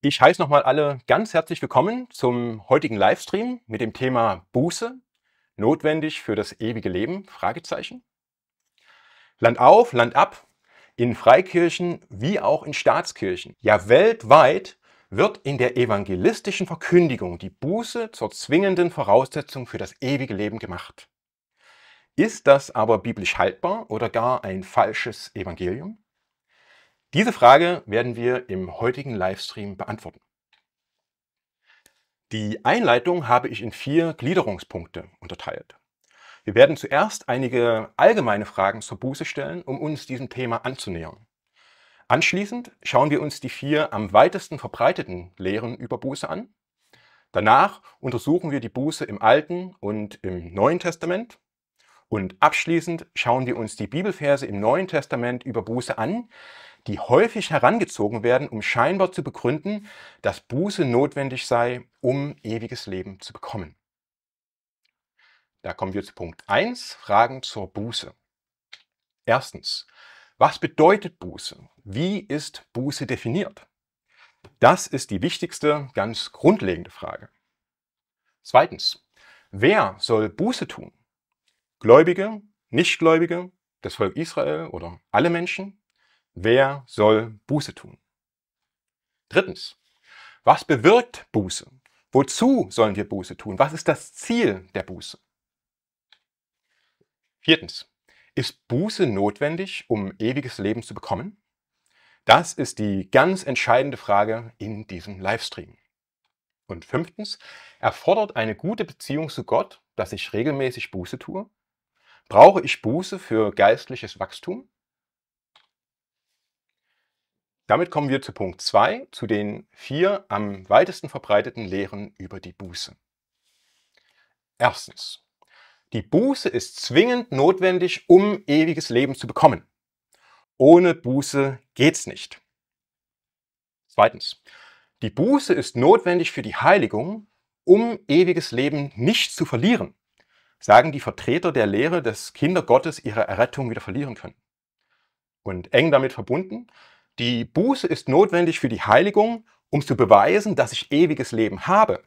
Ich heiße nochmal alle ganz herzlich willkommen zum heutigen Livestream mit dem Thema Buße, notwendig für das ewige Leben? Fragezeichen. Land auf, Land ab, in Freikirchen wie auch in Staatskirchen. Ja, weltweit wird in der evangelistischen Verkündigung die Buße zur zwingenden Voraussetzung für das ewige Leben gemacht. Ist das aber biblisch haltbar oder gar ein falsches Evangelium? Diese Frage werden wir im heutigen Livestream beantworten. Die Einleitung habe ich in vier Gliederungspunkte unterteilt. Wir werden zuerst einige allgemeine Fragen zur Buße stellen, um uns diesem Thema anzunähern. Anschließend schauen wir uns die vier am weitesten verbreiteten Lehren über Buße an. Danach untersuchen wir die Buße im Alten und im Neuen Testament. Und abschließend schauen wir uns die Bibelverse im Neuen Testament über Buße an, die häufig herangezogen werden, um scheinbar zu begründen, dass Buße notwendig sei, um ewiges Leben zu bekommen. Da kommen wir zu Punkt 1, Fragen zur Buße. Erstens, was bedeutet Buße? Wie ist Buße definiert? Das ist die wichtigste, ganz grundlegende Frage. Zweitens, wer soll Buße tun? Gläubige, Nichtgläubige, das Volk Israel oder alle Menschen? Wer soll Buße tun? Drittens, was bewirkt Buße? Wozu sollen wir Buße tun? Was ist das Ziel der Buße? Viertens, ist Buße notwendig, um ewiges Leben zu bekommen? Das ist die ganz entscheidende Frage in diesem Livestream. Und fünftens, erfordert eine gute Beziehung zu Gott, dass ich regelmäßig Buße tue? Brauche ich Buße für geistliches Wachstum? Damit kommen wir zu Punkt 2, zu den vier am weitesten verbreiteten Lehren über die Buße. Erstens. Die Buße ist zwingend notwendig, um ewiges Leben zu bekommen. Ohne Buße geht's nicht. Zweitens. Die Buße ist notwendig für die Heiligung, um ewiges Leben nicht zu verlieren, sagen die Vertreter der Lehre, dass Kinder Gottes ihre Errettung wieder verlieren können. Und eng damit verbunden, die Buße ist notwendig für die Heiligung, um zu beweisen, dass ich ewiges Leben habe,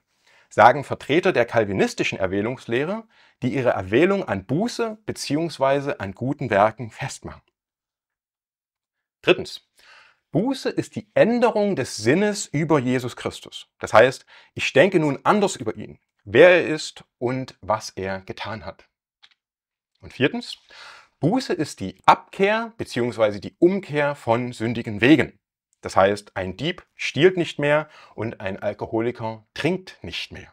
sagen Vertreter der kalvinistischen Erwählungslehre, die ihre Erwählung an Buße bzw. an guten Werken festmachen. Drittens. Buße ist die Änderung des Sinnes über Jesus Christus. Das heißt, ich denke nun anders über ihn, wer er ist und was er getan hat. Und viertens, Buße ist die Abkehr bzw. die Umkehr von sündigen Wegen. Das heißt, ein Dieb stiehlt nicht mehr und ein Alkoholiker trinkt nicht mehr.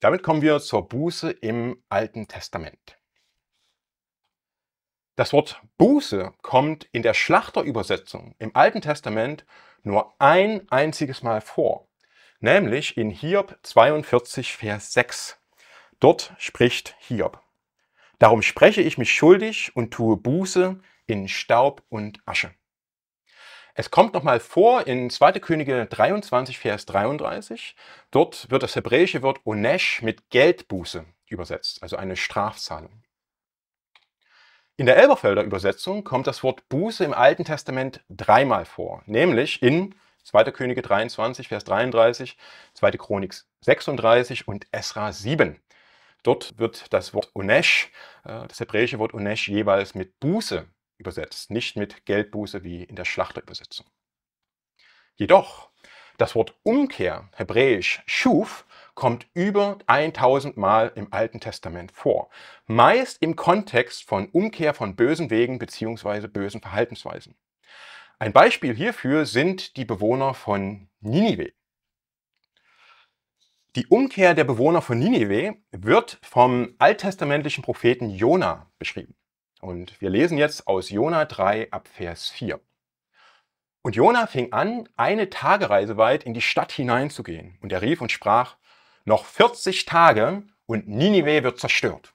Damit kommen wir zur Buße im Alten Testament. Das Wort Buße kommt in der Schlachterübersetzung im Alten Testament nur ein einziges Mal vor, nämlich in Hiob 42, Vers 6. Dort spricht Hiob. Darum spreche ich mich schuldig und tue Buße in Staub und Asche. Es kommt nochmal vor in 2. Könige 23, Vers 33. Dort wird das hebräische Wort Onesh mit Geldbuße übersetzt, also eine Strafzahlung. In der Elberfelder Übersetzung kommt das Wort Buße im Alten Testament dreimal vor, nämlich in 2. Könige 23, Vers 33, 2. Chronik 36 und Esra 7. Dort wird das Wort Onesh, äh, das hebräische Wort Onesh, jeweils mit Buße übersetzt, nicht mit Geldbuße wie in der Schlachterübersetzung. Jedoch, das Wort Umkehr, hebräisch Schuf, kommt über 1000 Mal im Alten Testament vor, meist im Kontext von Umkehr von bösen Wegen bzw. bösen Verhaltensweisen. Ein Beispiel hierfür sind die Bewohner von Ninive. Die Umkehr der Bewohner von Ninive wird vom alttestamentlichen Propheten Jona beschrieben. Und wir lesen jetzt aus Jona 3 ab Vers 4. Und Jona fing an, eine Tagereise weit in die Stadt hineinzugehen. Und er rief und sprach, noch 40 Tage und Ninive wird zerstört.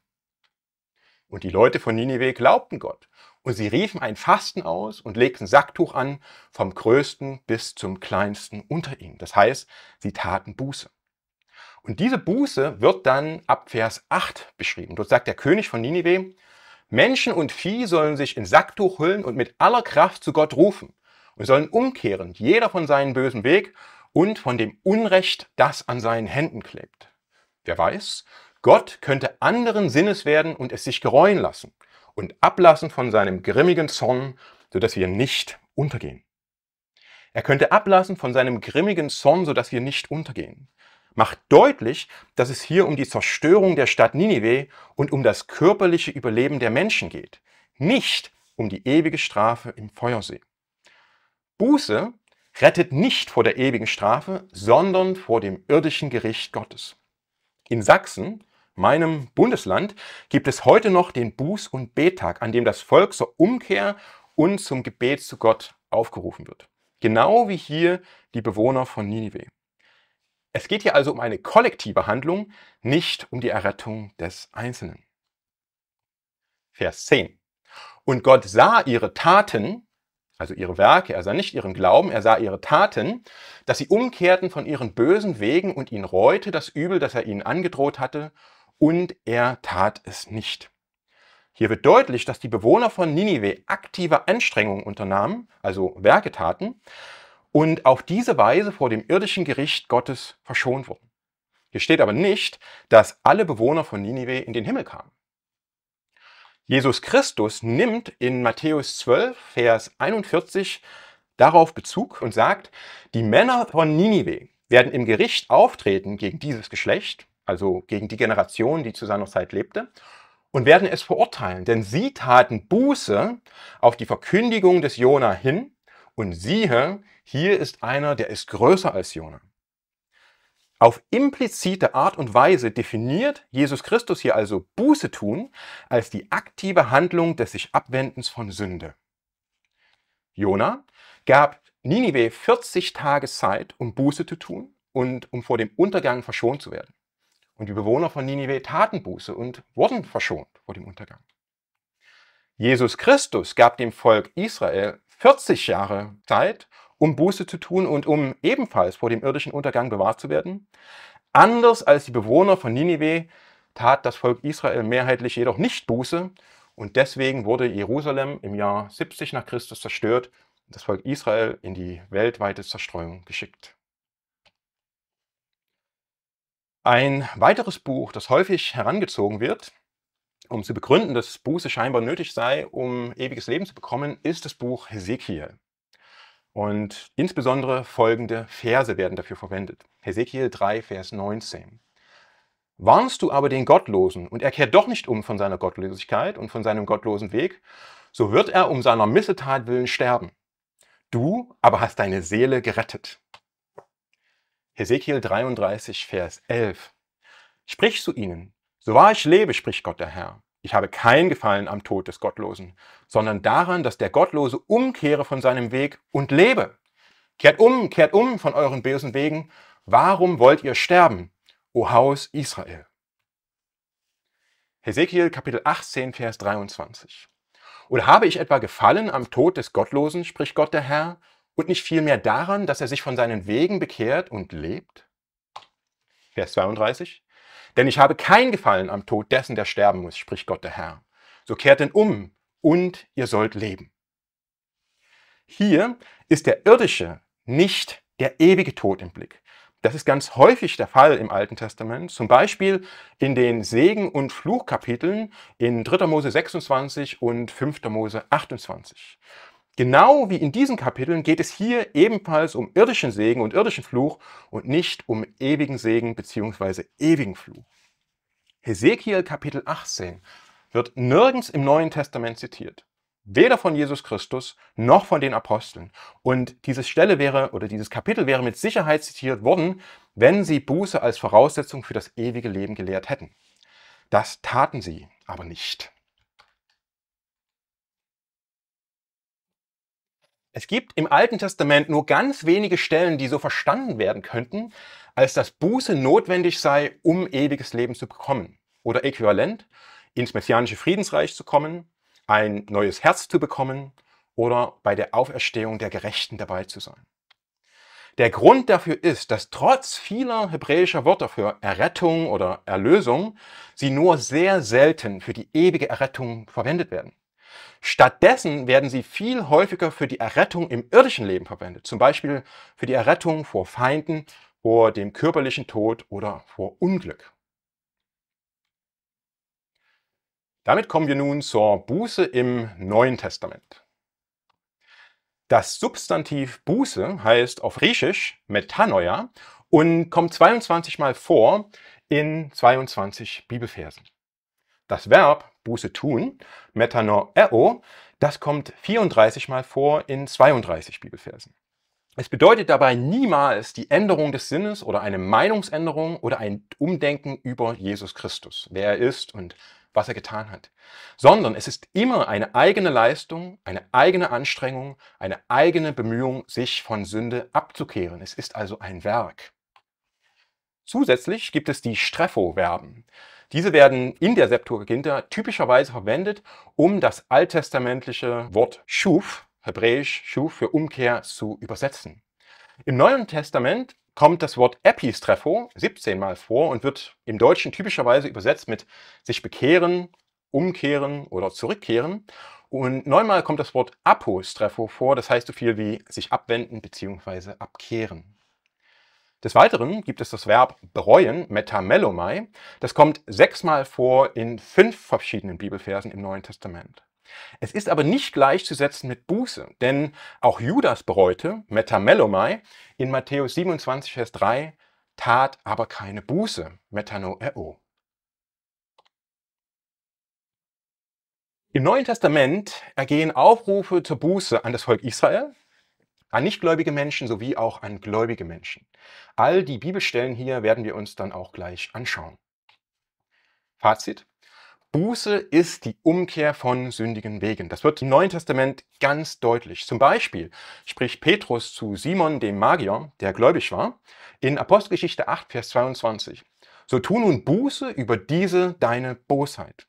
Und die Leute von Ninive glaubten Gott. Und sie riefen ein Fasten aus und legten Sacktuch an, vom größten bis zum kleinsten unter ihnen. Das heißt, sie taten Buße. Und diese Buße wird dann ab Vers 8 beschrieben. Dort sagt der König von Ninive, Menschen und Vieh sollen sich in Sacktuch hüllen und mit aller Kraft zu Gott rufen und sollen umkehren, jeder von seinem bösen Weg und von dem Unrecht, das an seinen Händen klebt. Wer weiß, Gott könnte anderen Sinnes werden und es sich gereuen lassen und ablassen von seinem grimmigen Zorn, sodass wir nicht untergehen. Er könnte ablassen von seinem grimmigen Zorn, sodass wir nicht untergehen macht deutlich, dass es hier um die Zerstörung der Stadt Ninive und um das körperliche Überleben der Menschen geht, nicht um die ewige Strafe im Feuersee. Buße rettet nicht vor der ewigen Strafe, sondern vor dem irdischen Gericht Gottes. In Sachsen, meinem Bundesland, gibt es heute noch den Buß- und Bettag, an dem das Volk zur Umkehr und zum Gebet zu Gott aufgerufen wird. Genau wie hier die Bewohner von Ninive. Es geht hier also um eine kollektive Handlung, nicht um die Errettung des Einzelnen. Vers 10. Und Gott sah ihre Taten, also ihre Werke, er sah nicht ihren Glauben, er sah ihre Taten, dass sie umkehrten von ihren bösen Wegen und ihn reute das Übel, das er ihnen angedroht hatte, und er tat es nicht. Hier wird deutlich, dass die Bewohner von Ninive aktive Anstrengungen unternahmen, also Werke taten, und auf diese Weise vor dem irdischen Gericht Gottes verschont wurden. Hier steht aber nicht, dass alle Bewohner von Ninive in den Himmel kamen. Jesus Christus nimmt in Matthäus 12, Vers 41 darauf Bezug und sagt, die Männer von Ninive werden im Gericht auftreten gegen dieses Geschlecht, also gegen die Generation, die zu seiner Zeit lebte, und werden es verurteilen, denn sie taten Buße auf die Verkündigung des Jona hin und siehe, hier ist einer, der ist größer als Jona. Auf implizite Art und Weise definiert Jesus Christus hier also Buße tun als die aktive Handlung des sich Abwendens von Sünde. Jona gab Ninive 40 Tage Zeit, um Buße zu tun und um vor dem Untergang verschont zu werden. Und die Bewohner von Ninive taten Buße und wurden verschont vor dem Untergang. Jesus Christus gab dem Volk Israel 40 Jahre Zeit, um Buße zu tun und um ebenfalls vor dem irdischen Untergang bewahrt zu werden. Anders als die Bewohner von Ninive tat das Volk Israel mehrheitlich jedoch nicht Buße und deswegen wurde Jerusalem im Jahr 70 nach Christus zerstört und das Volk Israel in die weltweite Zerstreuung geschickt. Ein weiteres Buch, das häufig herangezogen wird, um zu begründen, dass Buße scheinbar nötig sei, um ewiges Leben zu bekommen, ist das Buch Hesekiel. Und insbesondere folgende Verse werden dafür verwendet. Hesekiel 3, Vers 19. Warnst du aber den Gottlosen und er kehrt doch nicht um von seiner Gottlosigkeit und von seinem gottlosen Weg, so wird er um seiner Missetat willen sterben. Du aber hast deine Seele gerettet. Hesekiel 33, Vers 11. Sprich zu ihnen, so wahr ich lebe, spricht Gott der Herr. Ich habe kein Gefallen am Tod des Gottlosen, sondern daran, dass der Gottlose umkehre von seinem Weg und lebe. Kehrt um, kehrt um von euren bösen Wegen. Warum wollt ihr sterben, o Haus Israel? Hesekiel Kapitel 18, Vers 23. Oder habe ich etwa gefallen am Tod des Gottlosen, spricht Gott der Herr, und nicht vielmehr daran, dass er sich von seinen Wegen bekehrt und lebt? Vers 32. Denn ich habe keinen Gefallen am Tod dessen, der sterben muss, spricht Gott der Herr. So kehrt denn um und ihr sollt leben. Hier ist der irdische, nicht der ewige Tod im Blick. Das ist ganz häufig der Fall im Alten Testament, zum Beispiel in den Segen- und Fluchkapiteln in 3. Mose 26 und 5. Mose 28. Genau wie in diesen Kapiteln geht es hier ebenfalls um irdischen Segen und irdischen Fluch und nicht um ewigen Segen bzw. ewigen Fluch. Hesekiel Kapitel 18 wird nirgends im Neuen Testament zitiert. Weder von Jesus Christus noch von den Aposteln. Und diese Stelle wäre oder dieses Kapitel wäre mit Sicherheit zitiert worden, wenn sie Buße als Voraussetzung für das ewige Leben gelehrt hätten. Das taten sie aber nicht. Es gibt im Alten Testament nur ganz wenige Stellen, die so verstanden werden könnten, als dass Buße notwendig sei, um ewiges Leben zu bekommen. Oder äquivalent, ins messianische Friedensreich zu kommen, ein neues Herz zu bekommen oder bei der Auferstehung der Gerechten dabei zu sein. Der Grund dafür ist, dass trotz vieler hebräischer Wörter für Errettung oder Erlösung, sie nur sehr selten für die ewige Errettung verwendet werden. Stattdessen werden sie viel häufiger für die Errettung im irdischen Leben verwendet, zum Beispiel für die Errettung vor Feinden, vor dem körperlichen Tod oder vor Unglück. Damit kommen wir nun zur Buße im Neuen Testament. Das Substantiv Buße heißt auf Griechisch Metanoia und kommt 22 Mal vor in 22 Bibelfersen. Das Verb Buße tun, metanoeo, das kommt 34 Mal vor in 32 Bibelversen. Es bedeutet dabei niemals die Änderung des Sinnes oder eine Meinungsänderung oder ein Umdenken über Jesus Christus, wer er ist und was er getan hat, sondern es ist immer eine eigene Leistung, eine eigene Anstrengung, eine eigene Bemühung, sich von Sünde abzukehren. Es ist also ein Werk. Zusätzlich gibt es die Strepho-Verben. Diese werden in der Septuaginta typischerweise verwendet, um das alttestamentliche Wort Schuf, hebräisch Schuf für Umkehr, zu übersetzen. Im Neuen Testament kommt das Wort Epistrepho 17 Mal vor und wird im Deutschen typischerweise übersetzt mit sich bekehren, umkehren oder zurückkehren. Und neunmal kommt das Wort Apostrepho vor, das heißt so viel wie sich abwenden bzw. abkehren. Des Weiteren gibt es das Verb bereuen, metamelomai. Das kommt sechsmal vor in fünf verschiedenen Bibelversen im Neuen Testament. Es ist aber nicht gleichzusetzen mit Buße, denn auch Judas bereute, metamelomai, in Matthäus 27, Vers 3, tat aber keine Buße, metanoeo. Im Neuen Testament ergehen Aufrufe zur Buße an das Volk Israel, an nichtgläubige Menschen sowie auch an gläubige Menschen. All die Bibelstellen hier werden wir uns dann auch gleich anschauen. Fazit. Buße ist die Umkehr von sündigen Wegen. Das wird im Neuen Testament ganz deutlich. Zum Beispiel spricht Petrus zu Simon dem Magier, der gläubig war, in Apostelgeschichte 8, Vers 22. So tu nun Buße über diese deine Bosheit.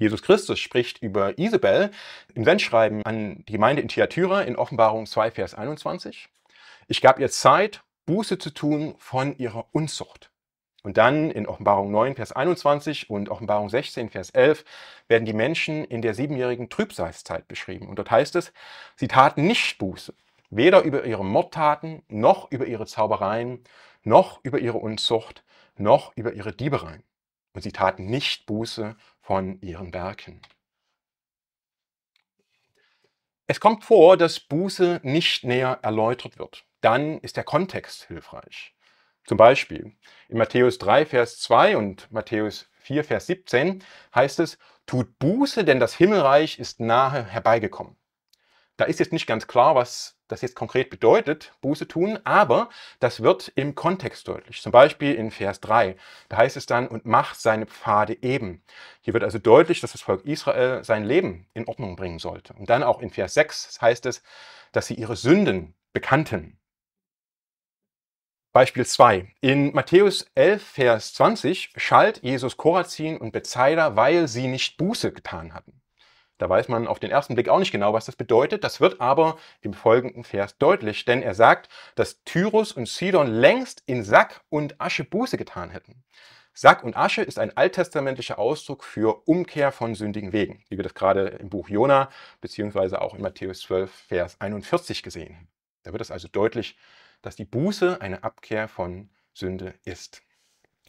Jesus Christus spricht über Isabel im Sendschreiben an die Gemeinde in Thyatira in Offenbarung 2, Vers 21. Ich gab ihr Zeit, Buße zu tun von ihrer Unzucht. Und dann in Offenbarung 9, Vers 21 und Offenbarung 16, Vers 11 werden die Menschen in der siebenjährigen Trübsalzeit beschrieben. Und dort heißt es, sie taten nicht Buße, weder über ihre Mordtaten, noch über ihre Zaubereien, noch über ihre Unzucht, noch über ihre Diebereien. Und sie taten nicht Buße von ihren Werken. Es kommt vor, dass Buße nicht näher erläutert wird. Dann ist der Kontext hilfreich. Zum Beispiel in Matthäus 3, Vers 2 und Matthäus 4, Vers 17 heißt es, tut Buße, denn das Himmelreich ist nahe herbeigekommen. Da ist jetzt nicht ganz klar, was das jetzt konkret bedeutet, Buße tun, aber das wird im Kontext deutlich. Zum Beispiel in Vers 3. Da heißt es dann, und mach seine Pfade eben. Hier wird also deutlich, dass das Volk Israel sein Leben in Ordnung bringen sollte. Und dann auch in Vers 6 heißt es, dass sie ihre Sünden bekannten. Beispiel 2. In Matthäus 11, Vers 20 schalt Jesus Korazin und Bezeider, weil sie nicht Buße getan hatten. Da weiß man auf den ersten Blick auch nicht genau, was das bedeutet. Das wird aber im folgenden Vers deutlich, denn er sagt, dass Tyrus und Sidon längst in Sack und Asche Buße getan hätten. Sack und Asche ist ein alttestamentlicher Ausdruck für Umkehr von sündigen Wegen, wie wir das gerade im Buch Jona bzw. auch in Matthäus 12, Vers 41 gesehen haben. Da wird es also deutlich, dass die Buße eine Abkehr von Sünde ist.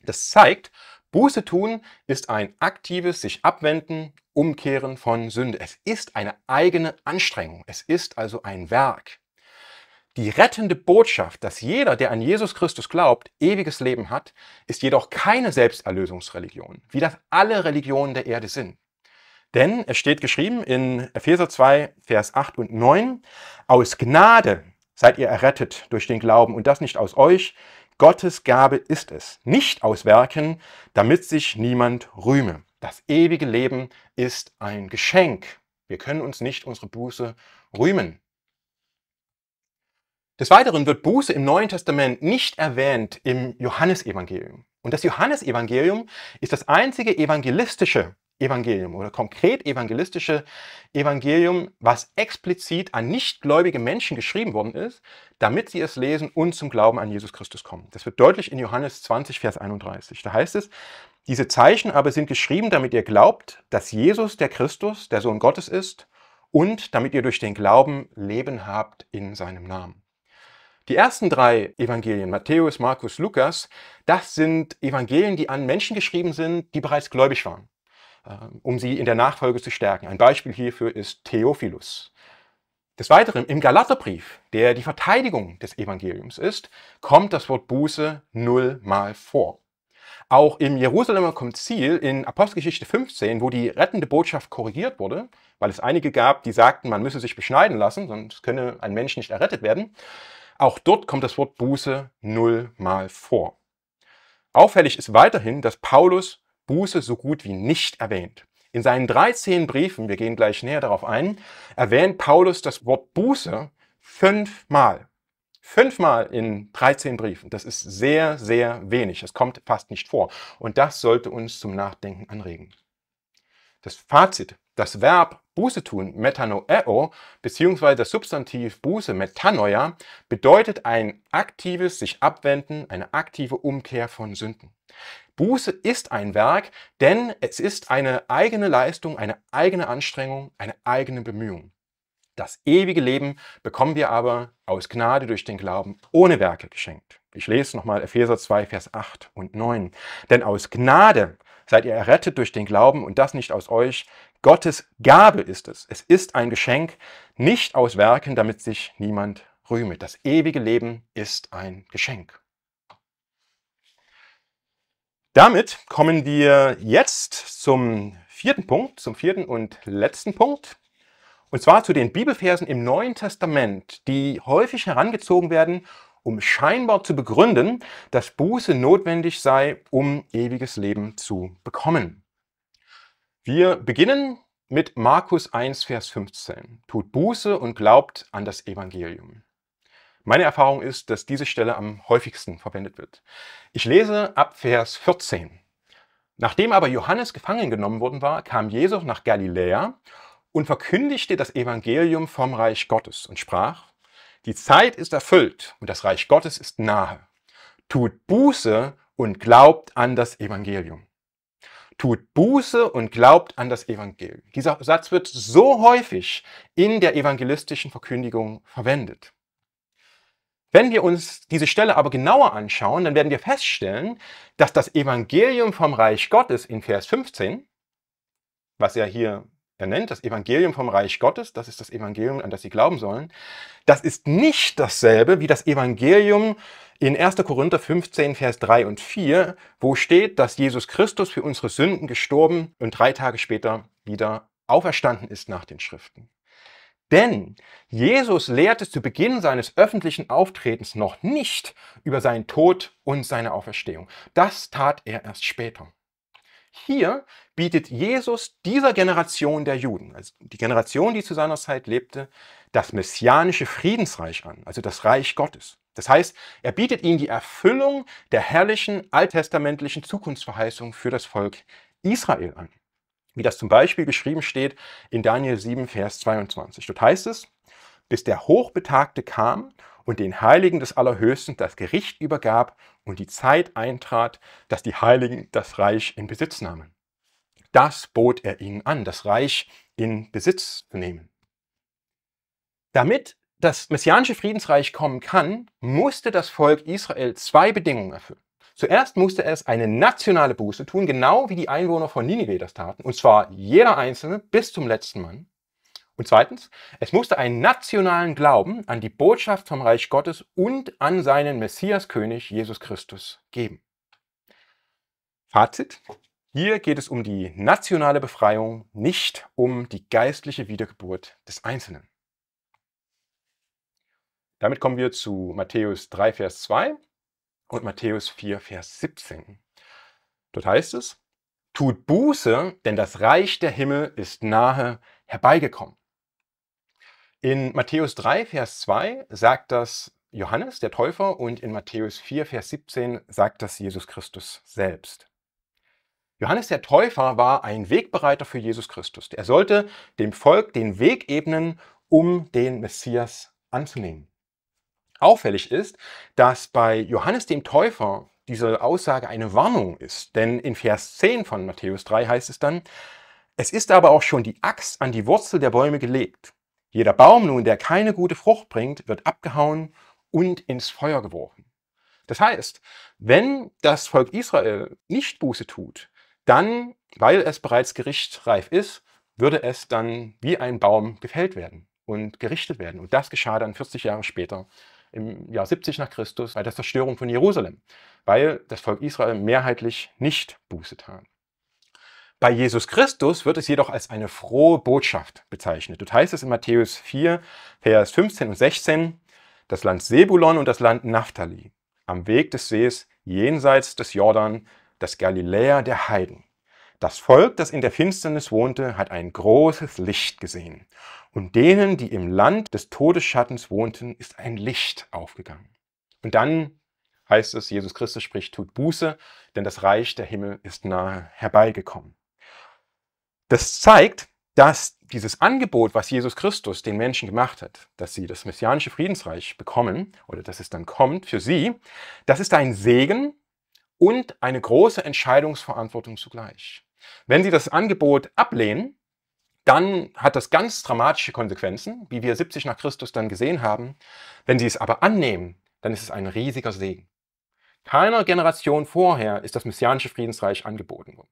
Das zeigt, Buße tun ist ein aktives sich abwenden, umkehren von Sünde. Es ist eine eigene Anstrengung. Es ist also ein Werk. Die rettende Botschaft, dass jeder, der an Jesus Christus glaubt, ewiges Leben hat, ist jedoch keine Selbsterlösungsreligion, wie das alle Religionen der Erde sind. Denn es steht geschrieben in Epheser 2, Vers 8 und 9, aus Gnade seid ihr errettet durch den Glauben und das nicht aus euch, Gottes Gabe ist es, nicht aus Werken, damit sich niemand rühme. Das ewige Leben ist ein Geschenk. Wir können uns nicht unsere Buße rühmen. Des Weiteren wird Buße im Neuen Testament nicht erwähnt im Johannesevangelium. Und das Johannesevangelium ist das einzige evangelistische Evangelium oder konkret evangelistische Evangelium, was explizit an nichtgläubige Menschen geschrieben worden ist, damit sie es lesen und zum Glauben an Jesus Christus kommen. Das wird deutlich in Johannes 20, Vers 31. Da heißt es, diese Zeichen aber sind geschrieben, damit ihr glaubt, dass Jesus der Christus, der Sohn Gottes ist, und damit ihr durch den Glauben Leben habt in seinem Namen. Die ersten drei Evangelien, Matthäus, Markus, Lukas, das sind Evangelien, die an Menschen geschrieben sind, die bereits gläubig waren. Äh, um sie in der Nachfolge zu stärken. Ein Beispiel hierfür ist Theophilus. Des Weiteren im Galaterbrief, der die Verteidigung des Evangeliums ist, kommt das Wort Buße nullmal vor. Auch im Jerusalemer Konzil in Apostelgeschichte 15, wo die rettende Botschaft korrigiert wurde, weil es einige gab, die sagten, man müsse sich beschneiden lassen, sonst könne ein Mensch nicht errettet werden, auch dort kommt das Wort Buße nullmal vor. Auffällig ist weiterhin, dass Paulus Buße so gut wie nicht erwähnt. In seinen 13 Briefen, wir gehen gleich näher darauf ein, erwähnt Paulus das Wort Buße fünfmal. Fünfmal in 13 Briefen. Das ist sehr, sehr wenig. Das kommt fast nicht vor. Und das sollte uns zum Nachdenken anregen. Das Fazit, das Verb Buße tun, Metanoeo, beziehungsweise das Substantiv Buße, Metanoia, bedeutet ein aktives sich abwenden, eine aktive Umkehr von Sünden. Buße ist ein Werk, denn es ist eine eigene Leistung, eine eigene Anstrengung, eine eigene Bemühung. Das ewige Leben bekommen wir aber aus Gnade durch den Glauben ohne Werke geschenkt. Ich lese nochmal Epheser 2, Vers 8 und 9. Denn aus Gnade seid ihr errettet durch den Glauben und das nicht aus euch. Gottes Gabe ist es. Es ist ein Geschenk, nicht aus Werken, damit sich niemand rühme. Das ewige Leben ist ein Geschenk. Damit kommen wir jetzt zum vierten Punkt, zum vierten und letzten Punkt. Und zwar zu den Bibelversen im Neuen Testament, die häufig herangezogen werden, um scheinbar zu begründen, dass Buße notwendig sei, um ewiges Leben zu bekommen. Wir beginnen mit Markus 1, Vers 15. Tut Buße und glaubt an das Evangelium. Meine Erfahrung ist, dass diese Stelle am häufigsten verwendet wird. Ich lese ab Vers 14. Nachdem aber Johannes gefangen genommen worden war, kam Jesus nach Galiläa und verkündigte das Evangelium vom Reich Gottes und sprach, die Zeit ist erfüllt und das Reich Gottes ist nahe. Tut Buße und glaubt an das Evangelium. Tut Buße und glaubt an das Evangelium. Dieser Satz wird so häufig in der evangelistischen Verkündigung verwendet. Wenn wir uns diese Stelle aber genauer anschauen, dann werden wir feststellen, dass das Evangelium vom Reich Gottes in Vers 15, was ja hier er nennt das Evangelium vom Reich Gottes, das ist das Evangelium, an das sie glauben sollen. Das ist nicht dasselbe wie das Evangelium in 1. Korinther 15, Vers 3 und 4, wo steht, dass Jesus Christus für unsere Sünden gestorben und drei Tage später wieder auferstanden ist nach den Schriften. Denn Jesus lehrte zu Beginn seines öffentlichen Auftretens noch nicht über seinen Tod und seine Auferstehung. Das tat er erst später. Hier bietet Jesus dieser Generation der Juden, also die Generation, die zu seiner Zeit lebte, das messianische Friedensreich an, also das Reich Gottes. Das heißt, er bietet ihnen die Erfüllung der herrlichen alttestamentlichen Zukunftsverheißung für das Volk Israel an. Wie das zum Beispiel geschrieben steht in Daniel 7, Vers 22. Dort heißt es, bis der Hochbetagte kam und den Heiligen des Allerhöchsten das Gericht übergab und die Zeit eintrat, dass die Heiligen das Reich in Besitz nahmen. Das bot er ihnen an, das Reich in Besitz zu nehmen. Damit das messianische Friedensreich kommen kann, musste das Volk Israel zwei Bedingungen erfüllen. Zuerst musste es eine nationale Buße tun, genau wie die Einwohner von Ninive das taten, und zwar jeder Einzelne bis zum letzten Mann. Und zweitens, es musste einen nationalen Glauben an die Botschaft vom Reich Gottes und an seinen Messiaskönig Jesus Christus geben. Fazit. Hier geht es um die nationale Befreiung, nicht um die geistliche Wiedergeburt des Einzelnen. Damit kommen wir zu Matthäus 3, Vers 2 und Matthäus 4, Vers 17. Dort heißt es, Tut Buße, denn das Reich der Himmel ist nahe herbeigekommen. In Matthäus 3, Vers 2 sagt das Johannes, der Täufer, und in Matthäus 4, Vers 17 sagt das Jesus Christus selbst. Johannes der Täufer war ein Wegbereiter für Jesus Christus. Er sollte dem Volk den Weg ebnen, um den Messias anzunehmen. Auffällig ist, dass bei Johannes dem Täufer diese Aussage eine Warnung ist, denn in Vers 10 von Matthäus 3 heißt es dann, es ist aber auch schon die Axt an die Wurzel der Bäume gelegt. Jeder Baum nun, der keine gute Frucht bringt, wird abgehauen und ins Feuer geworfen. Das heißt, wenn das Volk Israel nicht Buße tut, dann, weil es bereits gerichtsreif ist, würde es dann wie ein Baum gefällt werden und gerichtet werden. Und das geschah dann 40 Jahre später im Jahr 70 nach Christus bei der Zerstörung von Jerusalem, weil das Volk Israel mehrheitlich nicht Buße tat. Bei Jesus Christus wird es jedoch als eine frohe Botschaft bezeichnet. Dort heißt es in Matthäus 4, Vers 15 und 16, das Land Sebulon und das Land Naphtali, am Weg des Sees jenseits des Jordan, das Galiläa der Heiden. Das Volk, das in der Finsternis wohnte, hat ein großes Licht gesehen. Und denen, die im Land des Todesschattens wohnten, ist ein Licht aufgegangen. Und dann heißt es, Jesus Christus spricht, tut Buße, denn das Reich der Himmel ist nahe herbeigekommen. Das zeigt, dass dieses Angebot, was Jesus Christus den Menschen gemacht hat, dass sie das messianische Friedensreich bekommen oder dass es dann kommt für sie, das ist ein Segen und eine große Entscheidungsverantwortung zugleich. Wenn sie das Angebot ablehnen, dann hat das ganz dramatische Konsequenzen, wie wir 70 nach Christus dann gesehen haben. Wenn sie es aber annehmen, dann ist es ein riesiger Segen. Keiner Generation vorher ist das messianische Friedensreich angeboten worden.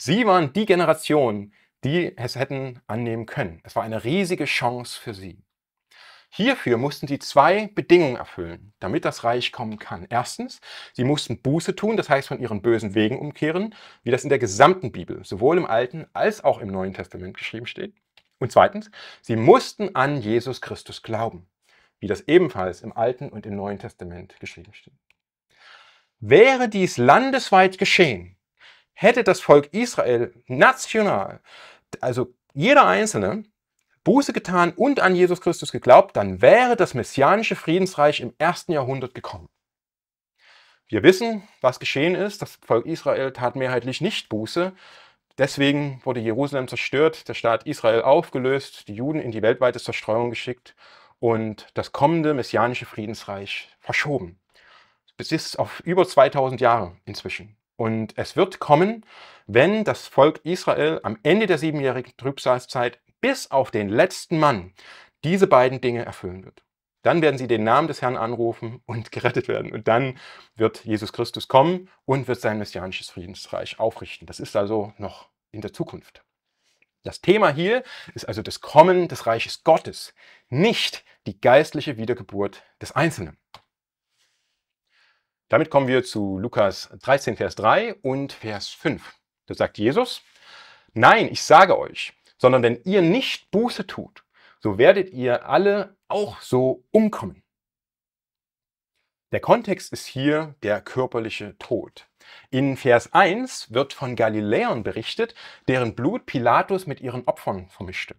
Sie waren die Generation, die es hätten annehmen können. Es war eine riesige Chance für sie. Hierfür mussten sie zwei Bedingungen erfüllen, damit das Reich kommen kann. Erstens, sie mussten Buße tun, das heißt von ihren bösen Wegen umkehren, wie das in der gesamten Bibel, sowohl im Alten als auch im Neuen Testament geschrieben steht. Und zweitens, sie mussten an Jesus Christus glauben, wie das ebenfalls im Alten und im Neuen Testament geschrieben steht. Wäre dies landesweit geschehen, hätte das Volk Israel national, also jeder Einzelne, Buße getan und an Jesus Christus geglaubt, dann wäre das messianische Friedensreich im ersten Jahrhundert gekommen. Wir wissen, was geschehen ist. Das Volk Israel tat mehrheitlich nicht Buße. Deswegen wurde Jerusalem zerstört, der Staat Israel aufgelöst, die Juden in die weltweite Zerstreuung geschickt und das kommende messianische Friedensreich verschoben. Bis auf über 2000 Jahre inzwischen. Und es wird kommen, wenn das Volk Israel am Ende der siebenjährigen Trübsalzeit bis auf den letzten Mann diese beiden Dinge erfüllen wird. Dann werden sie den Namen des Herrn anrufen und gerettet werden. Und dann wird Jesus Christus kommen und wird sein messianisches Friedensreich aufrichten. Das ist also noch in der Zukunft. Das Thema hier ist also das Kommen des Reiches Gottes, nicht die geistliche Wiedergeburt des Einzelnen. Damit kommen wir zu Lukas 13, Vers 3 und Vers 5. Da sagt Jesus, Nein, ich sage euch, sondern wenn ihr nicht Buße tut, so werdet ihr alle auch so umkommen. Der Kontext ist hier der körperliche Tod. In Vers 1 wird von Galiläern berichtet, deren Blut Pilatus mit ihren Opfern vermischte.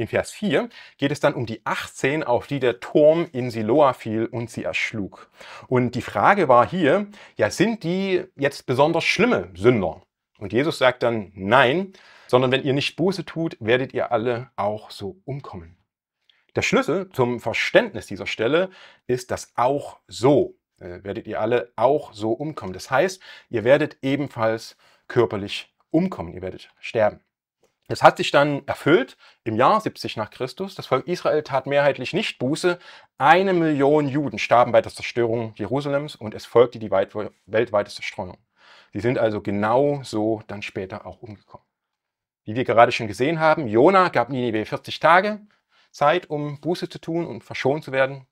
In Vers 4 geht es dann um die 18, auf die der Turm in Siloa fiel und sie erschlug. Und die Frage war hier, ja, sind die jetzt besonders schlimme Sünder? Und Jesus sagt dann, nein, sondern wenn ihr nicht Buße tut, werdet ihr alle auch so umkommen. Der Schlüssel zum Verständnis dieser Stelle ist das auch so. Äh, werdet ihr alle auch so umkommen. Das heißt, ihr werdet ebenfalls körperlich umkommen, ihr werdet sterben. Das hat sich dann erfüllt im Jahr 70 nach Christus. Das Volk Israel tat mehrheitlich nicht Buße. Eine Million Juden starben bei der Zerstörung Jerusalems und es folgte die weit, weltweite Zerstreuung. Sie sind also genau so dann später auch umgekommen. Wie wir gerade schon gesehen haben, Jona gab Ninive 40 Tage Zeit, um Buße zu tun und verschont zu werden.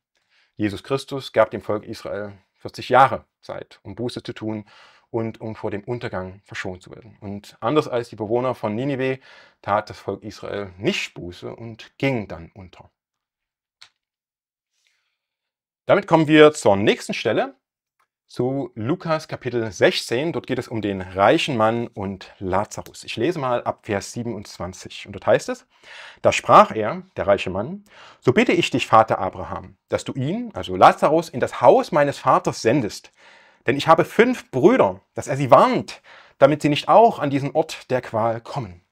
Jesus Christus gab dem Volk Israel 40 Jahre Zeit, um Buße zu tun und um vor dem Untergang verschont zu werden. Und anders als die Bewohner von Ninive tat das Volk Israel nicht Buße und ging dann unter. Damit kommen wir zur nächsten Stelle, zu Lukas Kapitel 16. Dort geht es um den reichen Mann und Lazarus. Ich lese mal ab Vers 27. Und dort heißt es, da sprach er, der reiche Mann, so bitte ich dich, Vater Abraham, dass du ihn, also Lazarus, in das Haus meines Vaters sendest, denn ich habe fünf Brüder, dass er sie warnt, damit sie nicht auch an diesen Ort der Qual kommen.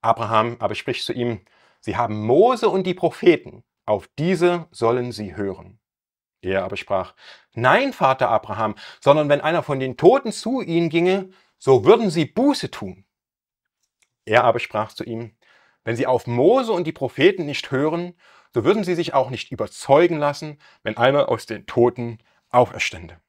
Abraham aber spricht zu ihm, Sie haben Mose und die Propheten, auf diese sollen sie hören. Er aber sprach, Nein, Vater Abraham, sondern wenn einer von den Toten zu ihnen ginge, so würden sie Buße tun. Er aber sprach zu ihm, Wenn sie auf Mose und die Propheten nicht hören, so würden sie sich auch nicht überzeugen lassen, wenn einer aus den Toten auferstände.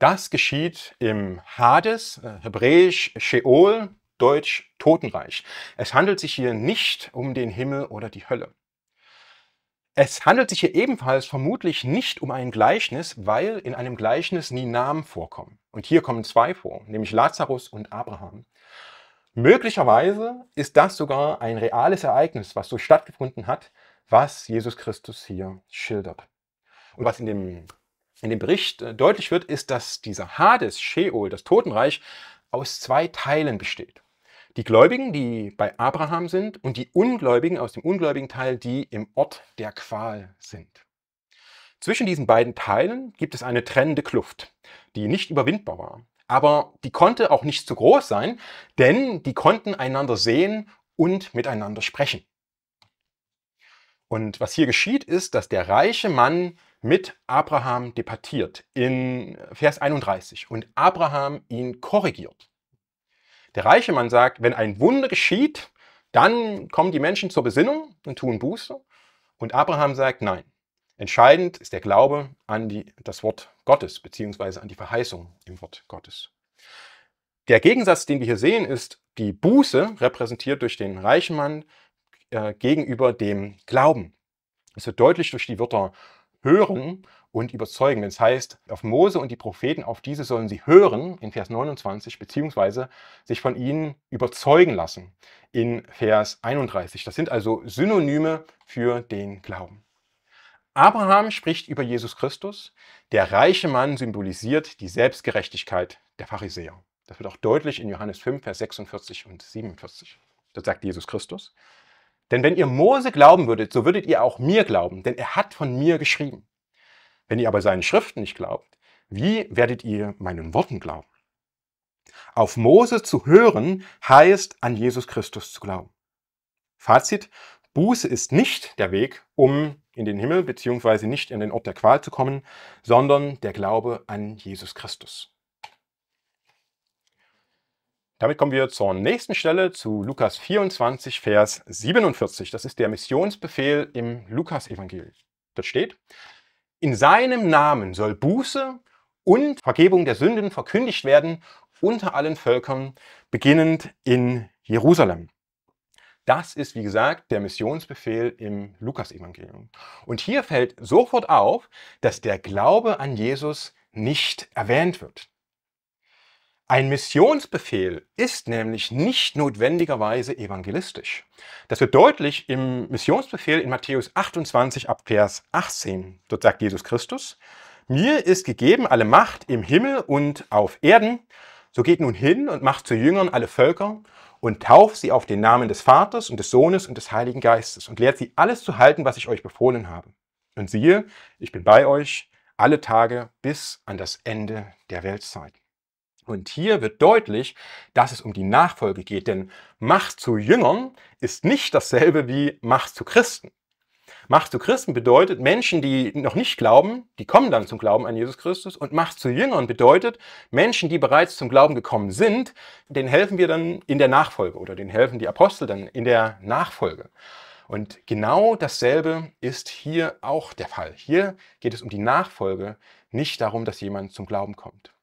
Das geschieht im Hades, äh, hebräisch Sheol, deutsch Totenreich. Es handelt sich hier nicht um den Himmel oder die Hölle. Es handelt sich hier ebenfalls vermutlich nicht um ein Gleichnis, weil in einem Gleichnis nie Namen vorkommen. Und hier kommen zwei vor, nämlich Lazarus und Abraham. Möglicherweise ist das sogar ein reales Ereignis, was so stattgefunden hat, was Jesus Christus hier schildert. Und was in dem in dem Bericht äh, deutlich wird, ist, dass dieser Hades, Sheol, das Totenreich, aus zwei Teilen besteht. Die Gläubigen, die bei Abraham sind, und die Ungläubigen aus dem ungläubigen Teil, die im Ort der Qual sind. Zwischen diesen beiden Teilen gibt es eine trennende Kluft, die nicht überwindbar war. Aber die konnte auch nicht zu groß sein, denn die konnten einander sehen und miteinander sprechen. Und was hier geschieht, ist, dass der reiche Mann mit Abraham debattiert in äh, Vers 31 und Abraham ihn korrigiert. Der reiche Mann sagt, wenn ein Wunder geschieht, dann kommen die Menschen zur Besinnung und tun Buße. Und Abraham sagt, nein. Entscheidend ist der Glaube an die, das Wort Gottes, beziehungsweise an die Verheißung im Wort Gottes. Der Gegensatz, den wir hier sehen, ist die Buße, repräsentiert durch den reichen Mann, äh, gegenüber dem Glauben. Es wird deutlich durch die Wörter hören und überzeugen. Das heißt, auf Mose und die Propheten, auf diese sollen sie hören in Vers 29, beziehungsweise sich von ihnen überzeugen lassen in Vers 31. Das sind also Synonyme für den Glauben. Abraham spricht über Jesus Christus. Der reiche Mann symbolisiert die Selbstgerechtigkeit der Pharisäer. Das wird auch deutlich in Johannes 5, Vers 46 und 47. Das sagt Jesus Christus. Denn wenn ihr Mose glauben würdet, so würdet ihr auch mir glauben, denn er hat von mir geschrieben. Wenn ihr aber seinen Schriften nicht glaubt, wie werdet ihr meinen Worten glauben? Auf Mose zu hören heißt, an Jesus Christus zu glauben. Fazit, Buße ist nicht der Weg, um in den Himmel bzw. nicht in den Ort der Qual zu kommen, sondern der Glaube an Jesus Christus. Damit kommen wir zur nächsten Stelle zu Lukas 24, Vers 47. Das ist der Missionsbefehl im Lukasevangelium. Dort steht, in seinem Namen soll Buße und Vergebung der Sünden verkündigt werden unter allen Völkern, beginnend in Jerusalem. Das ist, wie gesagt, der Missionsbefehl im Lukasevangelium. Und hier fällt sofort auf, dass der Glaube an Jesus nicht erwähnt wird. Ein Missionsbefehl ist nämlich nicht notwendigerweise evangelistisch. Das wird deutlich im Missionsbefehl in Matthäus 28 ab Vers 18. Dort sagt Jesus Christus, mir ist gegeben alle Macht im Himmel und auf Erden. So geht nun hin und macht zu Jüngern alle Völker und tauft sie auf den Namen des Vaters und des Sohnes und des Heiligen Geistes und lehrt sie alles zu halten, was ich euch befohlen habe. Und siehe, ich bin bei euch alle Tage bis an das Ende der Weltzeit. Und hier wird deutlich, dass es um die Nachfolge geht, denn Macht zu Jüngern ist nicht dasselbe wie Macht zu Christen. Macht zu Christen bedeutet, Menschen, die noch nicht glauben, die kommen dann zum Glauben an Jesus Christus. Und Macht zu Jüngern bedeutet, Menschen, die bereits zum Glauben gekommen sind, denen helfen wir dann in der Nachfolge oder denen helfen die Apostel dann in der Nachfolge. Und genau dasselbe ist hier auch der Fall. Hier geht es um die Nachfolge, nicht darum, dass jemand zum Glauben kommt.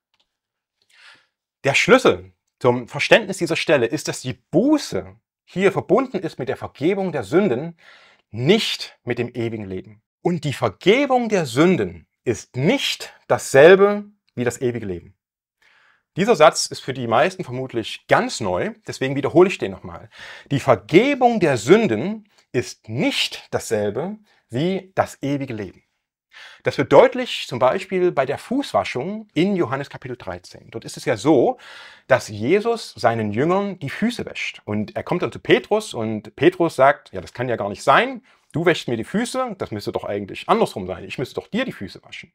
Der Schlüssel zum Verständnis dieser Stelle ist, dass die Buße hier verbunden ist mit der Vergebung der Sünden, nicht mit dem ewigen Leben. Und die Vergebung der Sünden ist nicht dasselbe wie das ewige Leben. Dieser Satz ist für die meisten vermutlich ganz neu, deswegen wiederhole ich den nochmal. Die Vergebung der Sünden ist nicht dasselbe wie das ewige Leben. Das wird deutlich zum Beispiel bei der Fußwaschung in Johannes Kapitel 13. Dort ist es ja so, dass Jesus seinen Jüngern die Füße wäscht. Und er kommt dann zu Petrus und Petrus sagt, ja, das kann ja gar nicht sein. Du wäschst mir die Füße, das müsste doch eigentlich andersrum sein. Ich müsste doch dir die Füße waschen.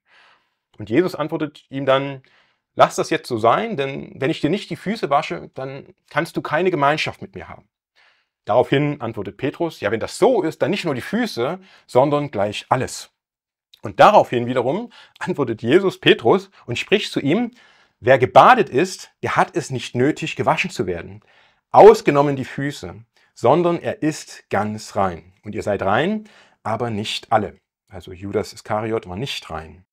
Und Jesus antwortet ihm dann, lass das jetzt so sein, denn wenn ich dir nicht die Füße wasche, dann kannst du keine Gemeinschaft mit mir haben. Daraufhin antwortet Petrus, ja, wenn das so ist, dann nicht nur die Füße, sondern gleich alles. Und daraufhin wiederum antwortet Jesus Petrus und spricht zu ihm, wer gebadet ist, der hat es nicht nötig, gewaschen zu werden, ausgenommen die Füße, sondern er ist ganz rein. Und ihr seid rein, aber nicht alle. Also Judas Iskariot war nicht rein.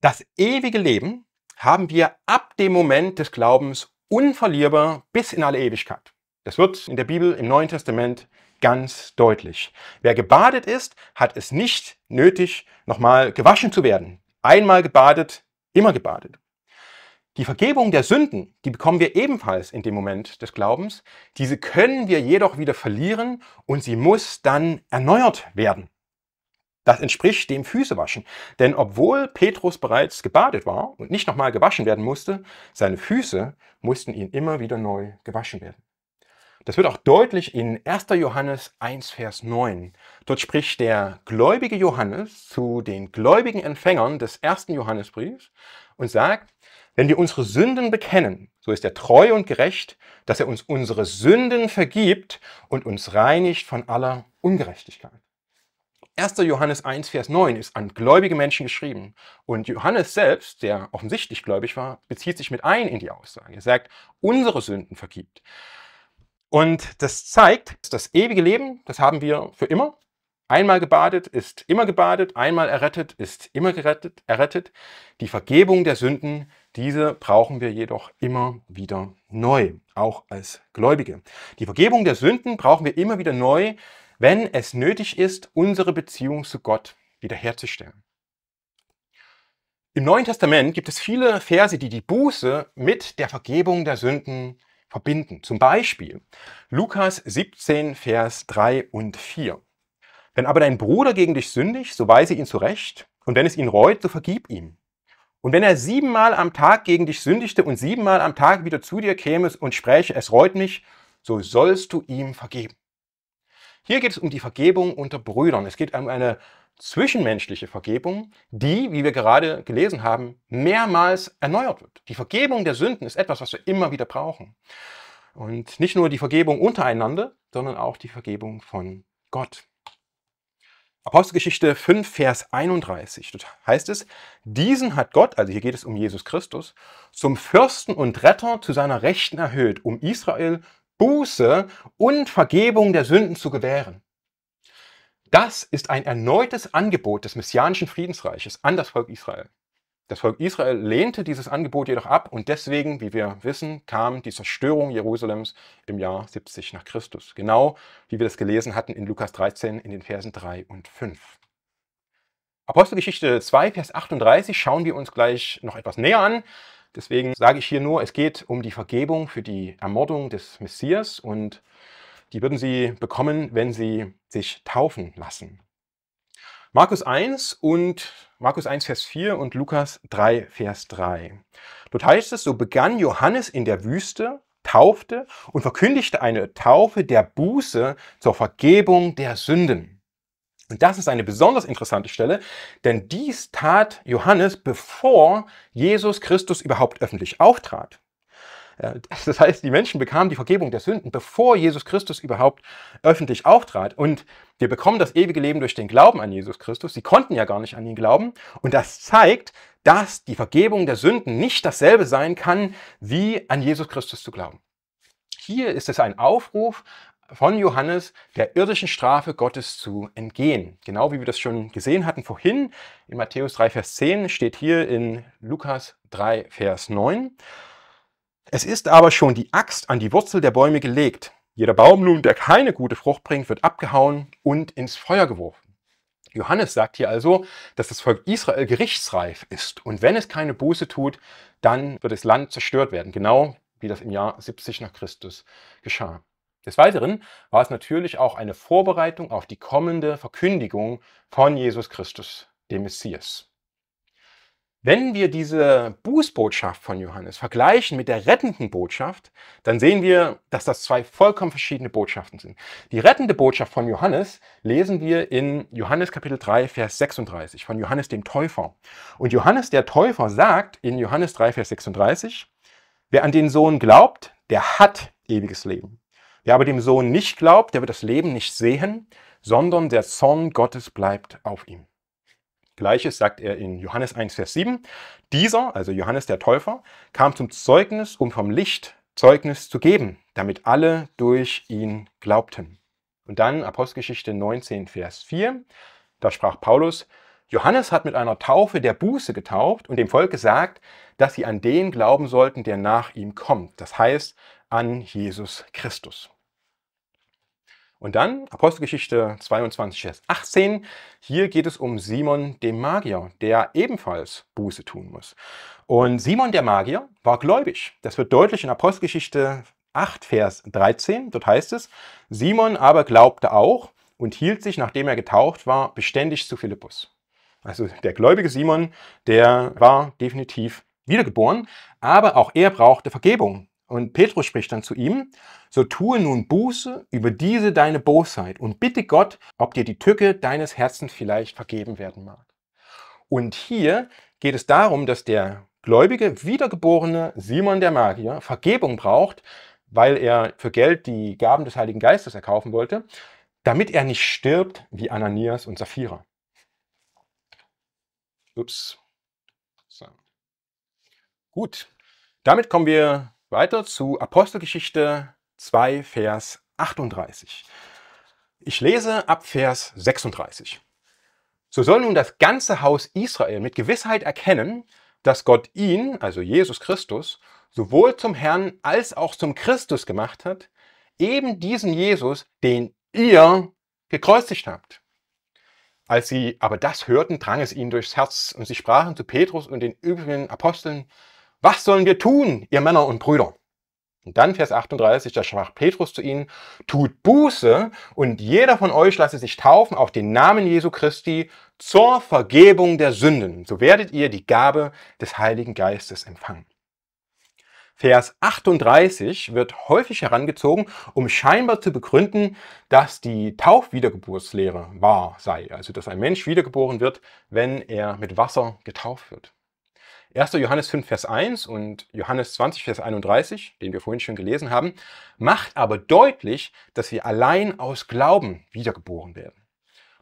Das ewige Leben haben wir ab dem Moment des Glaubens unverlierbar bis in alle Ewigkeit. Das wird in der Bibel im Neuen Testament ganz deutlich. Wer gebadet ist, hat es nicht nötig, nochmal gewaschen zu werden. Einmal gebadet, immer gebadet. Die Vergebung der Sünden, die bekommen wir ebenfalls in dem Moment des Glaubens. Diese können wir jedoch wieder verlieren und sie muss dann erneuert werden. Das entspricht dem Füßewaschen. Denn obwohl Petrus bereits gebadet war und nicht nochmal gewaschen werden musste, seine Füße mussten ihn immer wieder neu gewaschen werden. Das wird auch deutlich in 1. Johannes 1, Vers 9. Dort spricht der gläubige Johannes zu den gläubigen Empfängern des ersten Johannesbriefs und sagt, wenn wir unsere Sünden bekennen, so ist er treu und gerecht, dass er uns unsere Sünden vergibt und uns reinigt von aller Ungerechtigkeit. 1. Johannes 1, Vers 9 ist an gläubige Menschen geschrieben. Und Johannes selbst, der offensichtlich gläubig war, bezieht sich mit ein in die Aussage. Er sagt, unsere Sünden vergibt. Und das zeigt, das ewige Leben, das haben wir für immer. Einmal gebadet ist immer gebadet, einmal errettet ist immer gerettet, errettet. Die Vergebung der Sünden, diese brauchen wir jedoch immer wieder neu, auch als Gläubige. Die Vergebung der Sünden brauchen wir immer wieder neu, wenn es nötig ist, unsere Beziehung zu Gott wiederherzustellen. Im Neuen Testament gibt es viele Verse, die die Buße mit der Vergebung der Sünden verbinden. Zum Beispiel Lukas 17, Vers 3 und 4. Wenn aber dein Bruder gegen dich sündigt, so weise ihn zurecht, und wenn es ihn reut, so vergib ihm. Und wenn er siebenmal am Tag gegen dich sündigte und siebenmal am Tag wieder zu dir käme und spräche, es reut mich, so sollst du ihm vergeben. Hier geht es um die Vergebung unter Brüdern. Es geht um eine zwischenmenschliche Vergebung, die, wie wir gerade gelesen haben, mehrmals erneuert wird. Die Vergebung der Sünden ist etwas, was wir immer wieder brauchen. Und nicht nur die Vergebung untereinander, sondern auch die Vergebung von Gott. Apostelgeschichte 5, Vers 31. Dort heißt es, diesen hat Gott, also hier geht es um Jesus Christus, zum Fürsten und Retter zu seiner Rechten erhöht, um Israel Buße und Vergebung der Sünden zu gewähren. Das ist ein erneutes Angebot des messianischen Friedensreiches an das Volk Israel. Das Volk Israel lehnte dieses Angebot jedoch ab und deswegen, wie wir wissen, kam die Zerstörung Jerusalems im Jahr 70 nach Christus. Genau wie wir das gelesen hatten in Lukas 13 in den Versen 3 und 5. Apostelgeschichte 2, Vers 38 schauen wir uns gleich noch etwas näher an. Deswegen sage ich hier nur, es geht um die Vergebung für die Ermordung des Messias und die würden sie bekommen, wenn sie sich taufen lassen. Markus 1 und Markus 1, Vers 4 und Lukas 3, Vers 3. Dort heißt es, so begann Johannes in der Wüste, taufte und verkündigte eine Taufe der Buße zur Vergebung der Sünden. Und das ist eine besonders interessante Stelle, denn dies tat Johannes, bevor Jesus Christus überhaupt öffentlich auftrat. Das heißt, die Menschen bekamen die Vergebung der Sünden, bevor Jesus Christus überhaupt öffentlich auftrat. Und wir bekommen das ewige Leben durch den Glauben an Jesus Christus. Sie konnten ja gar nicht an ihn glauben. Und das zeigt, dass die Vergebung der Sünden nicht dasselbe sein kann, wie an Jesus Christus zu glauben. Hier ist es ein Aufruf von Johannes, der irdischen Strafe Gottes zu entgehen. Genau wie wir das schon gesehen hatten vorhin, in Matthäus 3, Vers 10 steht hier in Lukas 3, Vers 9. Es ist aber schon die Axt an die Wurzel der Bäume gelegt. Jeder Baum nun, der keine gute Frucht bringt, wird abgehauen und ins Feuer geworfen. Johannes sagt hier also, dass das Volk Israel gerichtsreif ist und wenn es keine Buße tut, dann wird das Land zerstört werden, genau wie das im Jahr 70 nach Christus geschah. Des Weiteren war es natürlich auch eine Vorbereitung auf die kommende Verkündigung von Jesus Christus, dem Messias. Wenn wir diese Bußbotschaft von Johannes vergleichen mit der rettenden Botschaft, dann sehen wir, dass das zwei vollkommen verschiedene Botschaften sind. Die rettende Botschaft von Johannes lesen wir in Johannes Kapitel 3, Vers 36 von Johannes dem Täufer. Und Johannes der Täufer sagt in Johannes 3, Vers 36, wer an den Sohn glaubt, der hat ewiges Leben. Wer aber dem Sohn nicht glaubt, der wird das Leben nicht sehen, sondern der Zorn Gottes bleibt auf ihm. Gleiches sagt er in Johannes 1, Vers 7. Dieser, also Johannes der Täufer, kam zum Zeugnis, um vom Licht Zeugnis zu geben, damit alle durch ihn glaubten. Und dann Apostelgeschichte 19, Vers 4. Da sprach Paulus, Johannes hat mit einer Taufe der Buße getauft und dem Volk gesagt, dass sie an den glauben sollten, der nach ihm kommt, das heißt an Jesus Christus. Und dann Apostelgeschichte 22, Vers 18. Hier geht es um Simon den Magier, der ebenfalls Buße tun muss. Und Simon der Magier war gläubig. Das wird deutlich in Apostelgeschichte 8, Vers 13. Dort heißt es, Simon aber glaubte auch und hielt sich, nachdem er getaucht war, beständig zu Philippus. Also der gläubige Simon, der war definitiv wiedergeboren, aber auch er brauchte Vergebung. Und Petrus spricht dann zu ihm, so tue nun Buße über diese deine Bosheit und bitte Gott, ob dir die Tücke deines Herzens vielleicht vergeben werden mag. Und hier geht es darum, dass der gläubige, wiedergeborene Simon der Magier Vergebung braucht, weil er für Geld die Gaben des Heiligen Geistes erkaufen wollte, damit er nicht stirbt wie Ananias und Sapphira. Ups. So. Gut. Damit kommen wir weiter zu Apostelgeschichte 2, Vers 38. Ich lese ab Vers 36. So soll nun das ganze Haus Israel mit Gewissheit erkennen, dass Gott ihn, also Jesus Christus, sowohl zum Herrn als auch zum Christus gemacht hat, eben diesen Jesus, den ihr gekreuzigt habt. Als sie aber das hörten, drang es ihnen durchs Herz und sie sprachen zu Petrus und den übrigen Aposteln, was sollen wir tun, ihr Männer und Brüder? Und dann Vers 38, da sprach Petrus zu ihnen, tut Buße und jeder von euch lasse sich taufen auf den Namen Jesu Christi zur Vergebung der Sünden. So werdet ihr die Gabe des Heiligen Geistes empfangen. Vers 38 wird häufig herangezogen, um scheinbar zu begründen, dass die Taufwiedergeburtslehre wahr sei, also dass ein Mensch wiedergeboren wird, wenn er mit Wasser getauft wird. 1. Johannes 5, Vers 1 und Johannes 20, Vers 31, den wir vorhin schon gelesen haben, macht aber deutlich, dass wir allein aus Glauben wiedergeboren werden.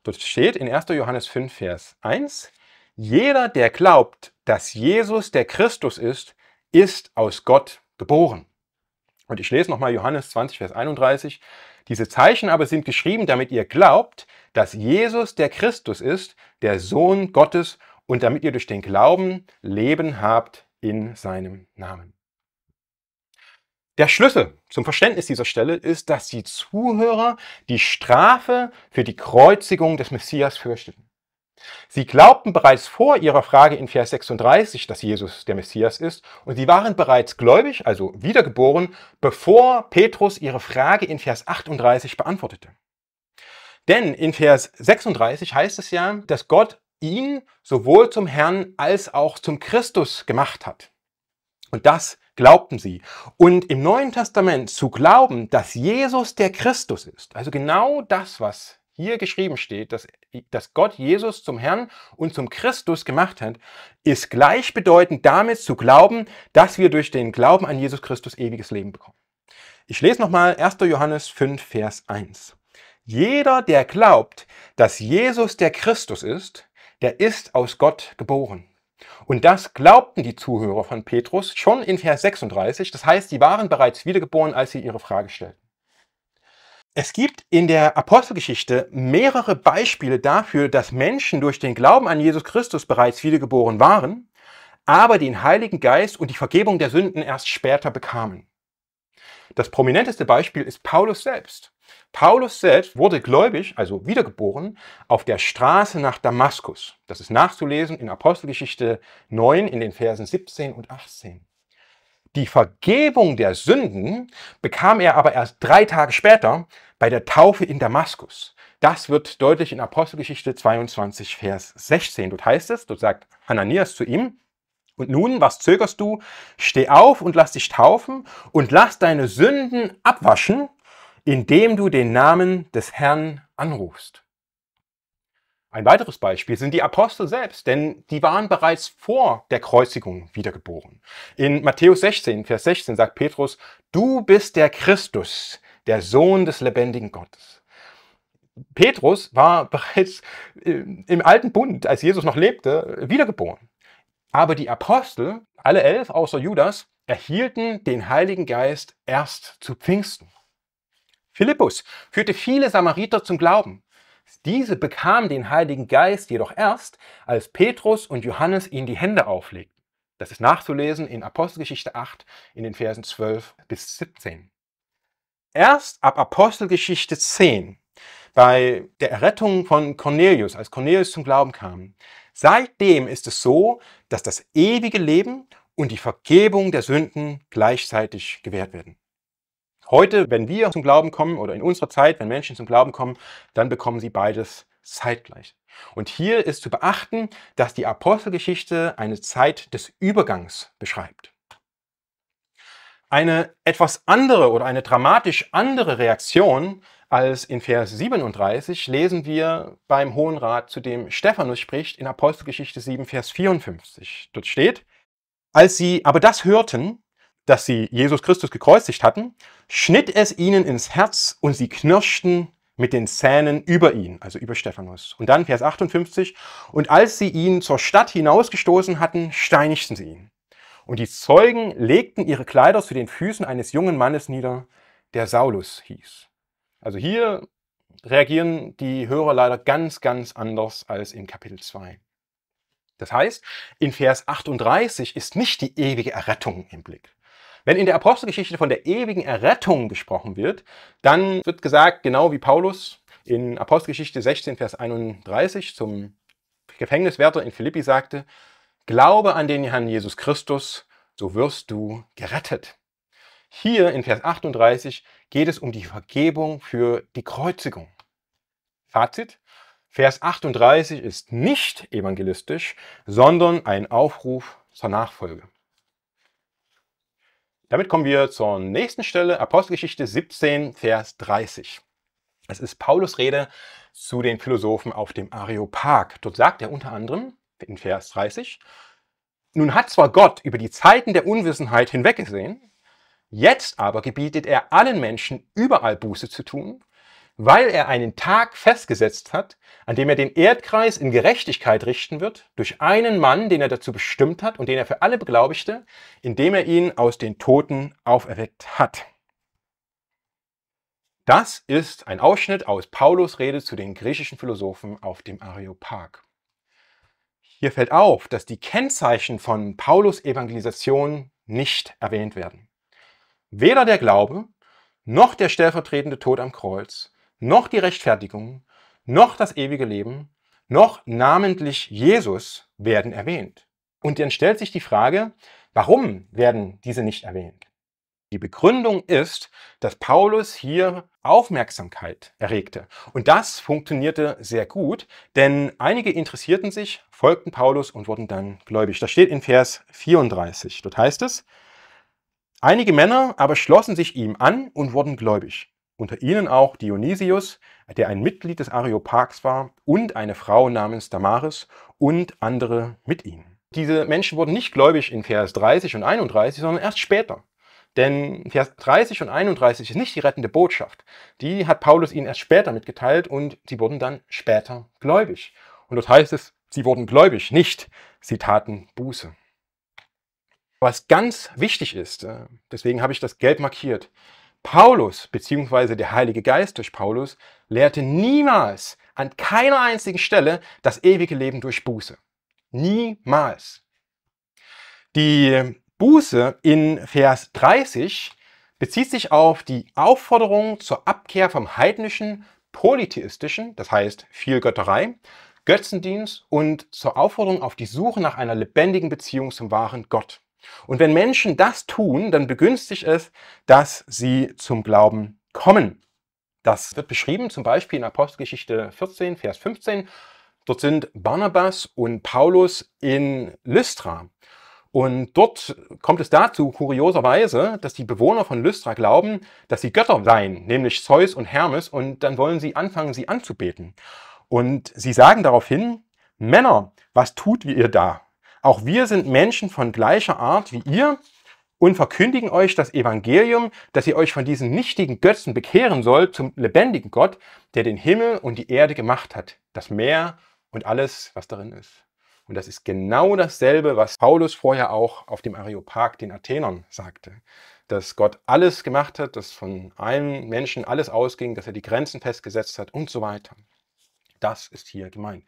Dort steht in 1. Johannes 5, Vers 1, jeder, der glaubt, dass Jesus der Christus ist, ist aus Gott geboren. Und ich lese nochmal Johannes 20, Vers 31. Diese Zeichen aber sind geschrieben, damit ihr glaubt, dass Jesus der Christus ist, der Sohn Gottes, und damit ihr durch den Glauben Leben habt in seinem Namen. Der Schlüssel zum Verständnis dieser Stelle ist, dass die Zuhörer die Strafe für die Kreuzigung des Messias fürchteten. Sie glaubten bereits vor ihrer Frage in Vers 36, dass Jesus der Messias ist, und sie waren bereits gläubig, also wiedergeboren, bevor Petrus ihre Frage in Vers 38 beantwortete. Denn in Vers 36 heißt es ja, dass Gott ihn sowohl zum Herrn als auch zum Christus gemacht hat. Und das glaubten sie. Und im Neuen Testament zu glauben, dass Jesus der Christus ist, also genau das, was hier geschrieben steht, dass, dass Gott Jesus zum Herrn und zum Christus gemacht hat, ist gleichbedeutend damit zu glauben, dass wir durch den Glauben an Jesus Christus ewiges Leben bekommen. Ich lese nochmal 1. Johannes 5, Vers 1. Jeder, der glaubt, dass Jesus der Christus ist, der ist aus Gott geboren. Und das glaubten die Zuhörer von Petrus schon in Vers 36, das heißt, sie waren bereits wiedergeboren, als sie ihre Frage stellten. Es gibt in der Apostelgeschichte mehrere Beispiele dafür, dass Menschen durch den Glauben an Jesus Christus bereits wiedergeboren waren, aber den Heiligen Geist und die Vergebung der Sünden erst später bekamen. Das prominenteste Beispiel ist Paulus selbst. Paulus selbst wurde gläubig, also wiedergeboren, auf der Straße nach Damaskus. Das ist nachzulesen in Apostelgeschichte 9 in den Versen 17 und 18. Die Vergebung der Sünden bekam er aber erst drei Tage später bei der Taufe in Damaskus. Das wird deutlich in Apostelgeschichte 22, Vers 16. Dort heißt es, dort sagt Hananias zu ihm, und nun, was zögerst du? Steh auf und lass dich taufen und lass deine Sünden abwaschen indem du den Namen des Herrn anrufst. Ein weiteres Beispiel sind die Apostel selbst, denn die waren bereits vor der Kreuzigung wiedergeboren. In Matthäus 16, Vers 16 sagt Petrus, du bist der Christus, der Sohn des lebendigen Gottes. Petrus war bereits äh, im alten Bund, als Jesus noch lebte, wiedergeboren. Aber die Apostel, alle elf außer Judas, erhielten den Heiligen Geist erst zu Pfingsten. Philippus führte viele Samariter zum Glauben. Diese bekamen den Heiligen Geist jedoch erst, als Petrus und Johannes ihnen die Hände auflegten. Das ist nachzulesen in Apostelgeschichte 8 in den Versen 12 bis 17. Erst ab Apostelgeschichte 10, bei der Errettung von Cornelius, als Cornelius zum Glauben kam, seitdem ist es so, dass das ewige Leben und die Vergebung der Sünden gleichzeitig gewährt werden. Heute, wenn wir zum Glauben kommen oder in unserer Zeit, wenn Menschen zum Glauben kommen, dann bekommen sie beides zeitgleich. Und hier ist zu beachten, dass die Apostelgeschichte eine Zeit des Übergangs beschreibt. Eine etwas andere oder eine dramatisch andere Reaktion als in Vers 37 lesen wir beim Hohen Rat, zu dem Stephanus spricht, in Apostelgeschichte 7, Vers 54. Dort steht, als sie aber das hörten, dass sie Jesus Christus gekreuzigt hatten, schnitt es ihnen ins Herz und sie knirschten mit den Zähnen über ihn, also über Stephanus. Und dann Vers 58, und als sie ihn zur Stadt hinausgestoßen hatten, steinigten sie ihn. Und die Zeugen legten ihre Kleider zu den Füßen eines jungen Mannes nieder, der Saulus hieß. Also hier reagieren die Hörer leider ganz, ganz anders als in Kapitel 2. Das heißt, in Vers 38 ist nicht die ewige Errettung im Blick, wenn in der Apostelgeschichte von der ewigen Errettung gesprochen wird, dann wird gesagt, genau wie Paulus in Apostelgeschichte 16, Vers 31 zum Gefängniswärter in Philippi sagte, Glaube an den Herrn Jesus Christus, so wirst du gerettet. Hier in Vers 38 geht es um die Vergebung für die Kreuzigung. Fazit. Vers 38 ist nicht evangelistisch, sondern ein Aufruf zur Nachfolge. Damit kommen wir zur nächsten Stelle, Apostelgeschichte 17, Vers 30. Es ist Paulus Rede zu den Philosophen auf dem Areopag. Dort sagt er unter anderem in Vers 30, nun hat zwar Gott über die Zeiten der Unwissenheit hinweggesehen, jetzt aber gebietet er allen Menschen überall Buße zu tun weil er einen Tag festgesetzt hat, an dem er den Erdkreis in Gerechtigkeit richten wird, durch einen Mann, den er dazu bestimmt hat und den er für alle beglaubigte, indem er ihn aus den Toten auferweckt hat. Das ist ein Ausschnitt aus Paulus Rede zu den griechischen Philosophen auf dem Areopag. Hier fällt auf, dass die Kennzeichen von Paulus Evangelisation nicht erwähnt werden. Weder der Glaube noch der stellvertretende Tod am Kreuz noch die Rechtfertigung, noch das ewige Leben, noch namentlich Jesus werden erwähnt. Und dann stellt sich die Frage, warum werden diese nicht erwähnt? Die Begründung ist, dass Paulus hier Aufmerksamkeit erregte. Und das funktionierte sehr gut, denn einige interessierten sich, folgten Paulus und wurden dann gläubig. Das steht in Vers 34. Dort heißt es, einige Männer aber schlossen sich ihm an und wurden gläubig unter ihnen auch Dionysius, der ein Mitglied des Areopags war, und eine Frau namens Damaris und andere mit ihm. Diese Menschen wurden nicht gläubig in Vers 30 und 31, sondern erst später. Denn Vers 30 und 31 ist nicht die rettende Botschaft. Die hat Paulus ihnen erst später mitgeteilt und sie wurden dann später gläubig. Und dort heißt es, sie wurden gläubig, nicht sie taten Buße. Was ganz wichtig ist, äh, deswegen habe ich das gelb markiert, Paulus bzw. der Heilige Geist durch Paulus lehrte niemals an keiner einzigen Stelle das ewige Leben durch Buße. Niemals. Die Buße in Vers 30 bezieht sich auf die Aufforderung zur Abkehr vom heidnischen, polytheistischen, das heißt Vielgötterei, Götzendienst und zur Aufforderung auf die Suche nach einer lebendigen Beziehung zum wahren Gott. Und wenn Menschen das tun, dann begünstigt es, dass sie zum Glauben kommen. Das wird beschrieben zum Beispiel in Apostelgeschichte 14, Vers 15. Dort sind Barnabas und Paulus in Lystra. Und dort kommt es dazu, kurioserweise, dass die Bewohner von Lystra glauben, dass sie Götter seien, nämlich Zeus und Hermes, und dann wollen sie anfangen, sie anzubeten. Und sie sagen daraufhin, Männer, was tut ihr da? Auch wir sind Menschen von gleicher Art wie ihr und verkündigen euch das Evangelium, dass ihr euch von diesen nichtigen Götzen bekehren sollt zum lebendigen Gott, der den Himmel und die Erde gemacht hat, das Meer und alles, was darin ist. Und das ist genau dasselbe, was Paulus vorher auch auf dem Areopag den Athenern sagte. Dass Gott alles gemacht hat, dass von allen Menschen alles ausging, dass er die Grenzen festgesetzt hat und so weiter. Das ist hier gemeint.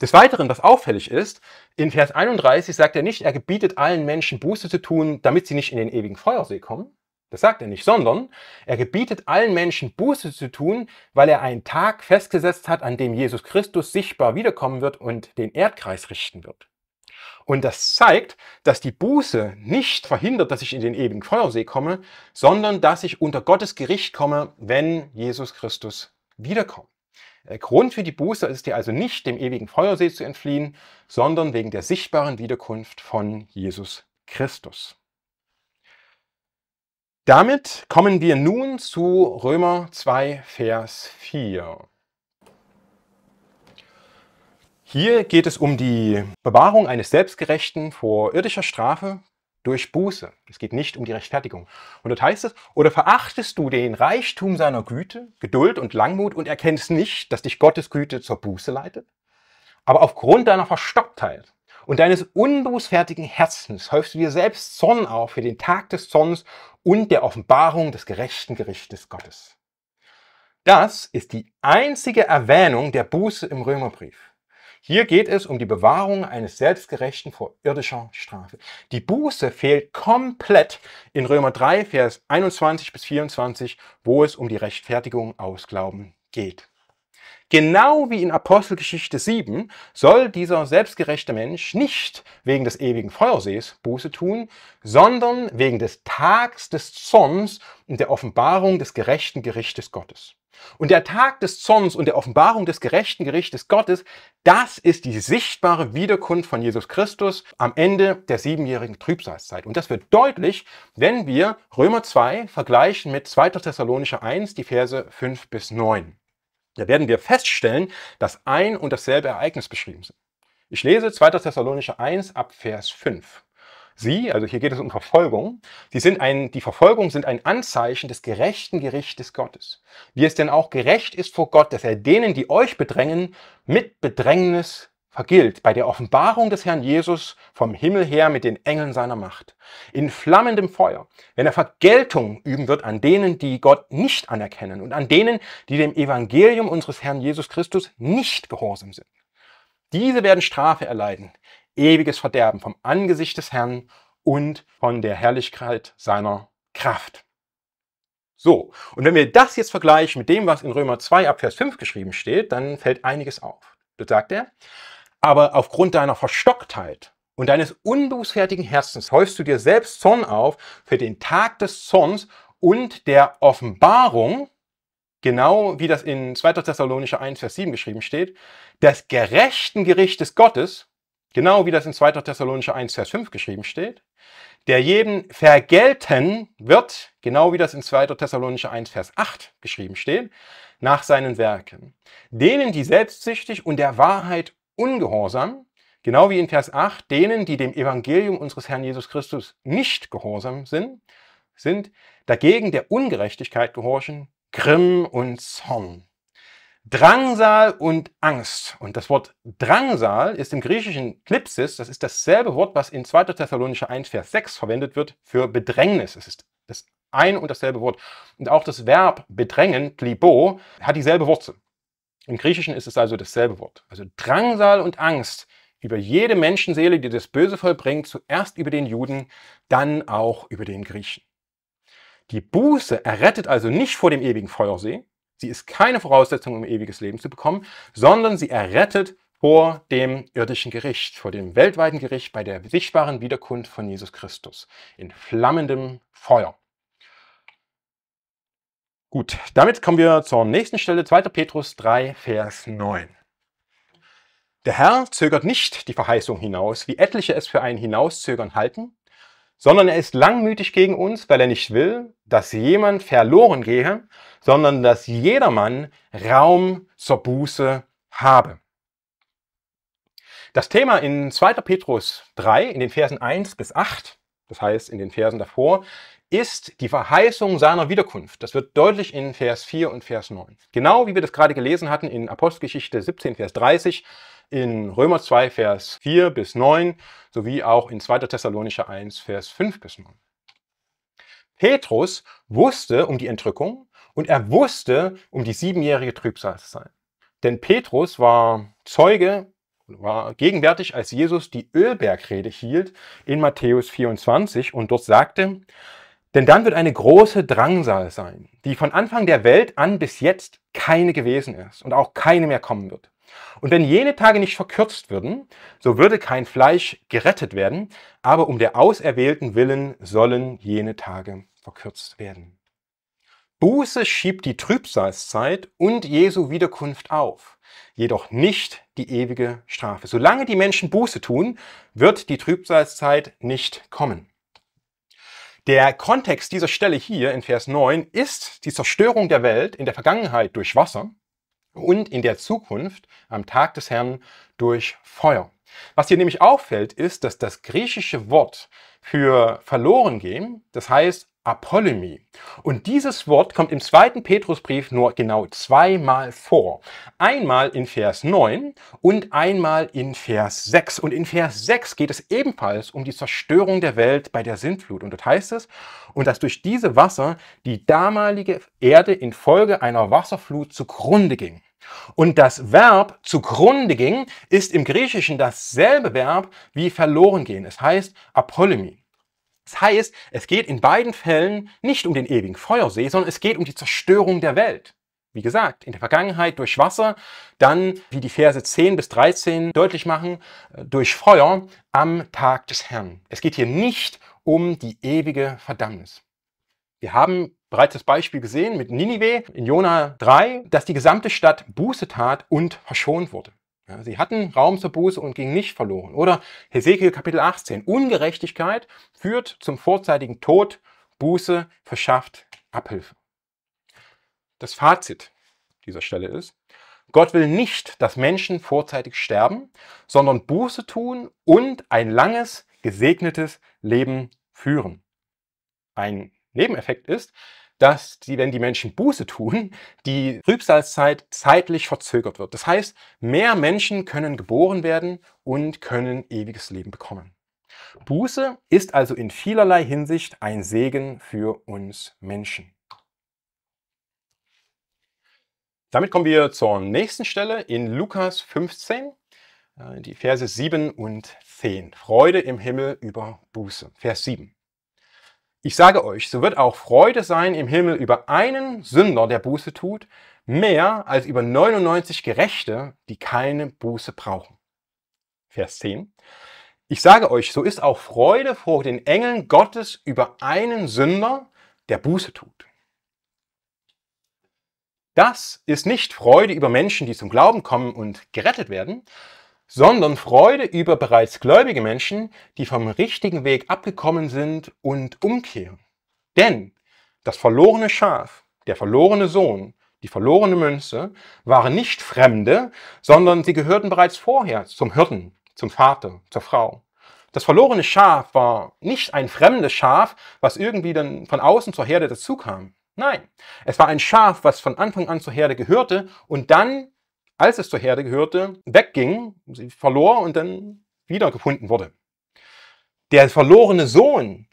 Des Weiteren, was auffällig ist, in Vers 31 sagt er nicht, er gebietet allen Menschen Buße zu tun, damit sie nicht in den ewigen Feuersee kommen. Das sagt er nicht, sondern er gebietet allen Menschen Buße zu tun, weil er einen Tag festgesetzt hat, an dem Jesus Christus sichtbar wiederkommen wird und den Erdkreis richten wird. Und das zeigt, dass die Buße nicht verhindert, dass ich in den ewigen Feuersee komme, sondern dass ich unter Gottes Gericht komme, wenn Jesus Christus wiederkommt. Äh, Grund für die Buße ist dir also nicht, dem ewigen Feuersee zu entfliehen, sondern wegen der sichtbaren Wiederkunft von Jesus Christus. Damit kommen wir nun zu Römer 2, Vers 4. Hier geht es um die Bewahrung eines Selbstgerechten vor irdischer Strafe durch Buße. Es geht nicht um die Rechtfertigung. Und dort heißt es, oder verachtest du den Reichtum seiner Güte, Geduld und Langmut und erkennst nicht, dass dich Gottes Güte zur Buße leitet? Aber aufgrund deiner Verstocktheit und deines unbußfertigen Herzens häufst du dir selbst Zorn auf für den Tag des Zorns und der Offenbarung des gerechten Gerichtes Gottes. Das ist die einzige Erwähnung der Buße im Römerbrief. Hier geht es um die Bewahrung eines Selbstgerechten vor irdischer Strafe. Die Buße fehlt komplett in Römer 3, Vers 21 bis 24, wo es um die Rechtfertigung aus Glauben geht. Genau wie in Apostelgeschichte 7 soll dieser selbstgerechte Mensch nicht wegen des ewigen Feuersees Buße tun, sondern wegen des Tags des Zorns und der Offenbarung des gerechten Gerichtes Gottes. Und der Tag des Zorns und der Offenbarung des gerechten Gerichtes Gottes, das ist die sichtbare Wiederkunft von Jesus Christus am Ende der siebenjährigen Trübsalzeit. Und das wird deutlich, wenn wir Römer 2 vergleichen mit 2. Thessalonicher 1, die Verse 5 bis 9. Da werden wir feststellen, dass ein und dasselbe Ereignis beschrieben sind. Ich lese 2. Thessalonicher 1 ab Vers 5. Sie, also hier geht es um Verfolgung, sie sind ein, die Verfolgung sind ein Anzeichen des gerechten Gerichtes Gottes. Wie es denn auch gerecht ist vor Gott, dass er denen, die euch bedrängen, mit Bedrängnis vergilt bei der Offenbarung des Herrn Jesus vom Himmel her mit den Engeln seiner Macht. In flammendem Feuer, wenn er Vergeltung üben wird an denen, die Gott nicht anerkennen und an denen, die dem Evangelium unseres Herrn Jesus Christus nicht gehorsam sind. Diese werden Strafe erleiden, ewiges Verderben vom Angesicht des Herrn und von der Herrlichkeit seiner Kraft. So, und wenn wir das jetzt vergleichen mit dem, was in Römer 2 ab Vers 5 geschrieben steht, dann fällt einiges auf. Dort sagt er, aber aufgrund deiner Verstocktheit und deines unbußfertigen Herzens häufst du dir selbst Zorn auf für den Tag des Zorns und der Offenbarung, genau wie das in 2. Thessalonicher 1, Vers 7 geschrieben steht, des gerechten Gerichtes Gottes, Genau wie das in 2. Thessalonicher 1, Vers 5 geschrieben steht. Der jedem vergelten wird, genau wie das in 2. Thessalonicher 1, Vers 8 geschrieben steht, nach seinen Werken. Denen, die selbstsüchtig und der Wahrheit ungehorsam, genau wie in Vers 8, denen, die dem Evangelium unseres Herrn Jesus Christus nicht gehorsam sind, sind dagegen der Ungerechtigkeit gehorchen, Grimm und Zorn. Drangsal und Angst. Und das Wort Drangsal ist im griechischen Klipsis, das ist dasselbe Wort, was in 2. Thessalonicher 1, Vers 6 verwendet wird für Bedrängnis. Es ist das ein und dasselbe Wort. Und auch das Verb bedrängen, plibo, hat dieselbe Wurzel. Im Griechischen ist es also dasselbe Wort. Also Drangsal und Angst über jede Menschenseele, die das Böse vollbringt, zuerst über den Juden, dann auch über den Griechen. Die Buße errettet also nicht vor dem ewigen Feuersee, Sie ist keine Voraussetzung, um ewiges Leben zu bekommen, sondern sie errettet vor dem irdischen Gericht, vor dem weltweiten Gericht bei der sichtbaren Wiederkunft von Jesus Christus in flammendem Feuer. Gut, damit kommen wir zur nächsten Stelle, 2. Petrus 3, Vers 9. Der Herr zögert nicht die Verheißung hinaus, wie etliche es für ein hinauszögern halten, sondern er ist langmütig gegen uns, weil er nicht will, dass jemand verloren gehe, sondern dass jedermann Raum zur Buße habe. Das Thema in 2. Petrus 3, in den Versen 1 bis 8, das heißt in den Versen davor, ist die Verheißung seiner Wiederkunft. Das wird deutlich in Vers 4 und Vers 9. Genau wie wir das gerade gelesen hatten in Apostelgeschichte 17, Vers 30, in Römer 2, Vers 4 bis 9 sowie auch in 2. Thessalonicher 1, Vers 5 bis 9. Petrus wusste um die Entrückung und er wusste um die siebenjährige Trübsalzeit. Denn Petrus war Zeuge, war gegenwärtig, als Jesus die Ölbergrede hielt in Matthäus 24 und dort sagte, denn dann wird eine große Drangsal sein, die von Anfang der Welt an bis jetzt keine gewesen ist und auch keine mehr kommen wird. Und wenn jene Tage nicht verkürzt würden, so würde kein Fleisch gerettet werden, aber um der auserwählten willen sollen jene Tage verkürzt werden. Buße schiebt die Trübsalzeit und Jesu Wiederkunft auf, jedoch nicht die ewige Strafe. Solange die Menschen Buße tun, wird die Trübsalzeit nicht kommen. Der Kontext dieser Stelle hier in Vers 9 ist die Zerstörung der Welt in der Vergangenheit durch Wasser und in der Zukunft am Tag des Herrn durch Feuer. Was hier nämlich auffällt, ist, dass das griechische Wort für verloren gehen, das heißt Apolymie. Und dieses Wort kommt im zweiten Petrusbrief nur genau zweimal vor. Einmal in Vers 9 und einmal in Vers 6. Und in Vers 6 geht es ebenfalls um die Zerstörung der Welt bei der Sintflut. Und dort heißt es, und dass durch diese Wasser die damalige Erde infolge einer Wasserflut zugrunde ging. Und das Verb zugrunde ging ist im Griechischen dasselbe Verb wie verloren gehen. Es heißt Apolemy. Das heißt, es geht in beiden Fällen nicht um den ewigen Feuersee, sondern es geht um die Zerstörung der Welt. Wie gesagt, in der Vergangenheit durch Wasser, dann, wie die Verse 10 bis 13 deutlich machen, äh, durch Feuer am Tag des Herrn. Es geht hier nicht um die ewige Verdammnis. Wir haben bereits das Beispiel gesehen mit Ninive in Jona 3, dass die gesamte Stadt Buße tat und verschont wurde. Ja, sie hatten Raum zur Buße und gingen nicht verloren. Oder Hesekiel Kapitel 18, Ungerechtigkeit führt zum vorzeitigen Tod, Buße verschafft Abhilfe. Das Fazit dieser Stelle ist, Gott will nicht, dass Menschen vorzeitig sterben, sondern Buße tun und ein langes, gesegnetes Leben führen. Ein Nebeneffekt ist, dass die, wenn die Menschen Buße tun, die Trübsalzeit zeitlich verzögert wird. Das heißt, mehr Menschen können geboren werden und können ewiges Leben bekommen. Buße ist also in vielerlei Hinsicht ein Segen für uns Menschen. Damit kommen wir zur nächsten Stelle in Lukas 15, äh, die Verse 7 und 10. Freude im Himmel über Buße. Vers 7. Ich sage euch, so wird auch Freude sein im Himmel über einen Sünder, der Buße tut, mehr als über 99 Gerechte, die keine Buße brauchen. Vers 10. Ich sage euch, so ist auch Freude vor den Engeln Gottes über einen Sünder, der Buße tut. Das ist nicht Freude über Menschen, die zum Glauben kommen und gerettet werden, sondern Freude über bereits gläubige Menschen, die vom richtigen Weg abgekommen sind und umkehren. Denn das verlorene Schaf, der verlorene Sohn, die verlorene Münze waren nicht Fremde, sondern sie gehörten bereits vorher zum Hirten, zum Vater, zur Frau. Das verlorene Schaf war nicht ein fremdes Schaf, was irgendwie dann von außen zur Herde dazukam. Nein, es war ein Schaf, was von Anfang an zur Herde gehörte und dann als es zur Herde gehörte, wegging, sie verlor und dann wiedergefunden wurde. Der verlorene Sohn,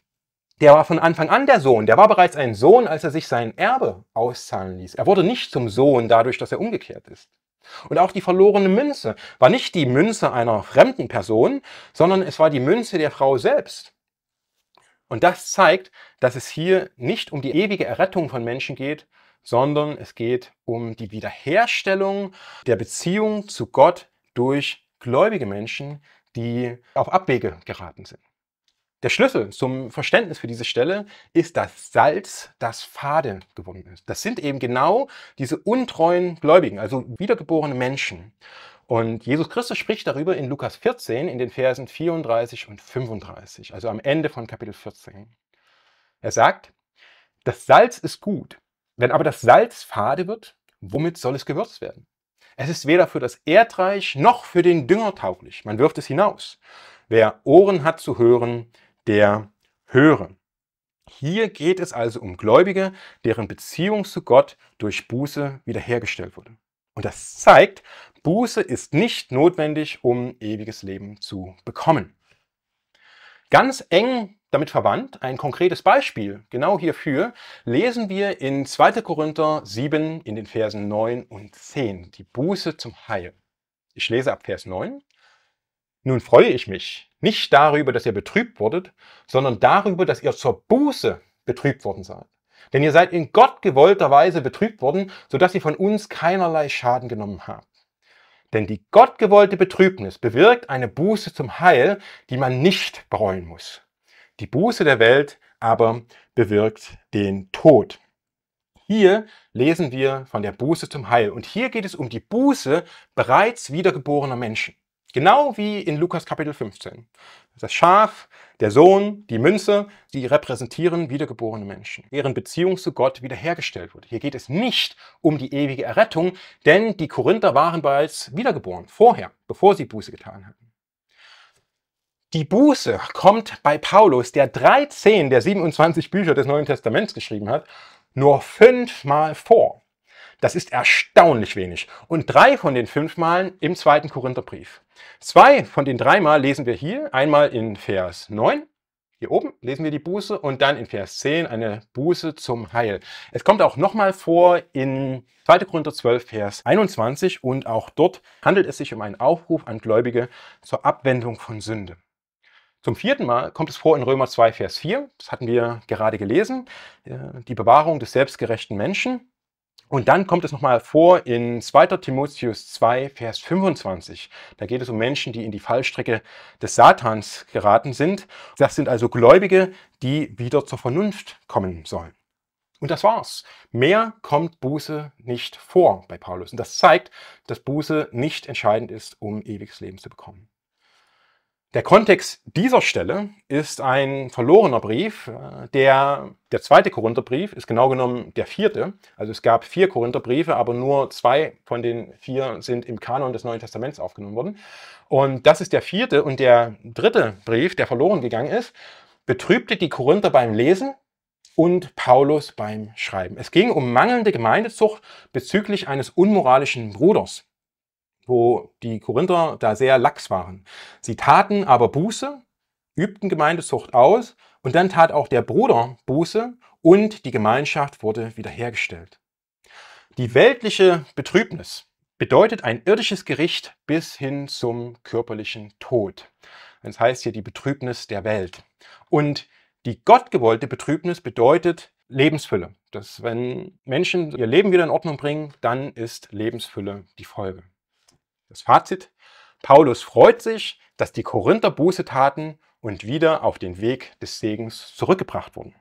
der war von Anfang an der Sohn, der war bereits ein Sohn, als er sich sein Erbe auszahlen ließ. Er wurde nicht zum Sohn dadurch, dass er umgekehrt ist. Und auch die verlorene Münze war nicht die Münze einer fremden Person, sondern es war die Münze der Frau selbst. Und das zeigt, dass es hier nicht um die ewige Errettung von Menschen geht, sondern es geht um die Wiederherstellung der Beziehung zu Gott durch gläubige Menschen, die auf Abwege geraten sind. Der Schlüssel zum Verständnis für diese Stelle ist das Salz, das fade geworden ist. Das sind eben genau diese untreuen Gläubigen, also wiedergeborene Menschen. Und Jesus Christus spricht darüber in Lukas 14 in den Versen 34 und 35, also am Ende von Kapitel 14. Er sagt, das Salz ist gut, wenn aber das Salz fade wird, womit soll es gewürzt werden? Es ist weder für das Erdreich noch für den Dünger tauglich. Man wirft es hinaus. Wer Ohren hat zu hören, der höre. Hier geht es also um Gläubige, deren Beziehung zu Gott durch Buße wiederhergestellt wurde. Und das zeigt, Buße ist nicht notwendig, um ewiges Leben zu bekommen. Ganz eng damit verwandt. Ein konkretes Beispiel genau hierfür lesen wir in 2. Korinther 7 in den Versen 9 und 10, die Buße zum Heil. Ich lese ab Vers 9. Nun freue ich mich nicht darüber, dass ihr betrübt wurdet, sondern darüber, dass ihr zur Buße betrübt worden seid. Denn ihr seid in gottgewollter Weise betrübt worden, sodass ihr von uns keinerlei Schaden genommen habt. Denn die gottgewollte Betrübnis bewirkt eine Buße zum Heil, die man nicht bereuen muss die Buße der Welt aber bewirkt den Tod. Hier lesen wir von der Buße zum Heil. Und hier geht es um die Buße bereits wiedergeborener Menschen. Genau wie in Lukas Kapitel 15. Das Schaf, der Sohn, die Münze, die repräsentieren wiedergeborene Menschen, deren Beziehung zu Gott wiederhergestellt wurde. Hier geht es nicht um die ewige Errettung, denn die Korinther waren bereits wiedergeboren, vorher, bevor sie Buße getan hatten. Die Buße kommt bei Paulus, der 13 der 27 Bücher des Neuen Testaments geschrieben hat, nur fünfmal vor. Das ist erstaunlich wenig. Und drei von den fünfmalen Malen im zweiten Korintherbrief. Zwei von den drei Mal lesen wir hier. Einmal in Vers 9, hier oben lesen wir die Buße und dann in Vers 10 eine Buße zum Heil. Es kommt auch nochmal vor in 2. Korinther 12, Vers 21 und auch dort handelt es sich um einen Aufruf an Gläubige zur Abwendung von Sünde. Zum vierten Mal kommt es vor in Römer 2, Vers 4. Das hatten wir gerade gelesen. Äh, die Bewahrung des selbstgerechten Menschen. Und dann kommt es nochmal vor in 2. Timotheus 2, Vers 25. Da geht es um Menschen, die in die Fallstrecke des Satans geraten sind. Das sind also Gläubige, die wieder zur Vernunft kommen sollen. Und das war's. Mehr kommt Buße nicht vor bei Paulus. Und das zeigt, dass Buße nicht entscheidend ist, um ewiges Leben zu bekommen. Der Kontext dieser Stelle ist ein verlorener Brief. Äh, der, der zweite Korintherbrief ist genau genommen der vierte. Also es gab vier Korintherbriefe, aber nur zwei von den vier sind im Kanon des Neuen Testaments aufgenommen worden. Und das ist der vierte und der dritte Brief, der verloren gegangen ist, betrübte die Korinther beim Lesen und Paulus beim Schreiben. Es ging um mangelnde Gemeindezucht bezüglich eines unmoralischen Bruders wo die Korinther da sehr lax waren. Sie taten aber Buße, übten Gemeindezucht aus und dann tat auch der Bruder Buße und die Gemeinschaft wurde wiederhergestellt. Die weltliche Betrübnis bedeutet ein irdisches Gericht bis hin zum körperlichen Tod. Das heißt hier die Betrübnis der Welt. Und die gottgewollte Betrübnis bedeutet Lebensfülle. Dass wenn Menschen ihr Leben wieder in Ordnung bringen, dann ist Lebensfülle die Folge. Das Fazit. Paulus freut sich, dass die Korinther Buße taten und wieder auf den Weg des Segens zurückgebracht wurden.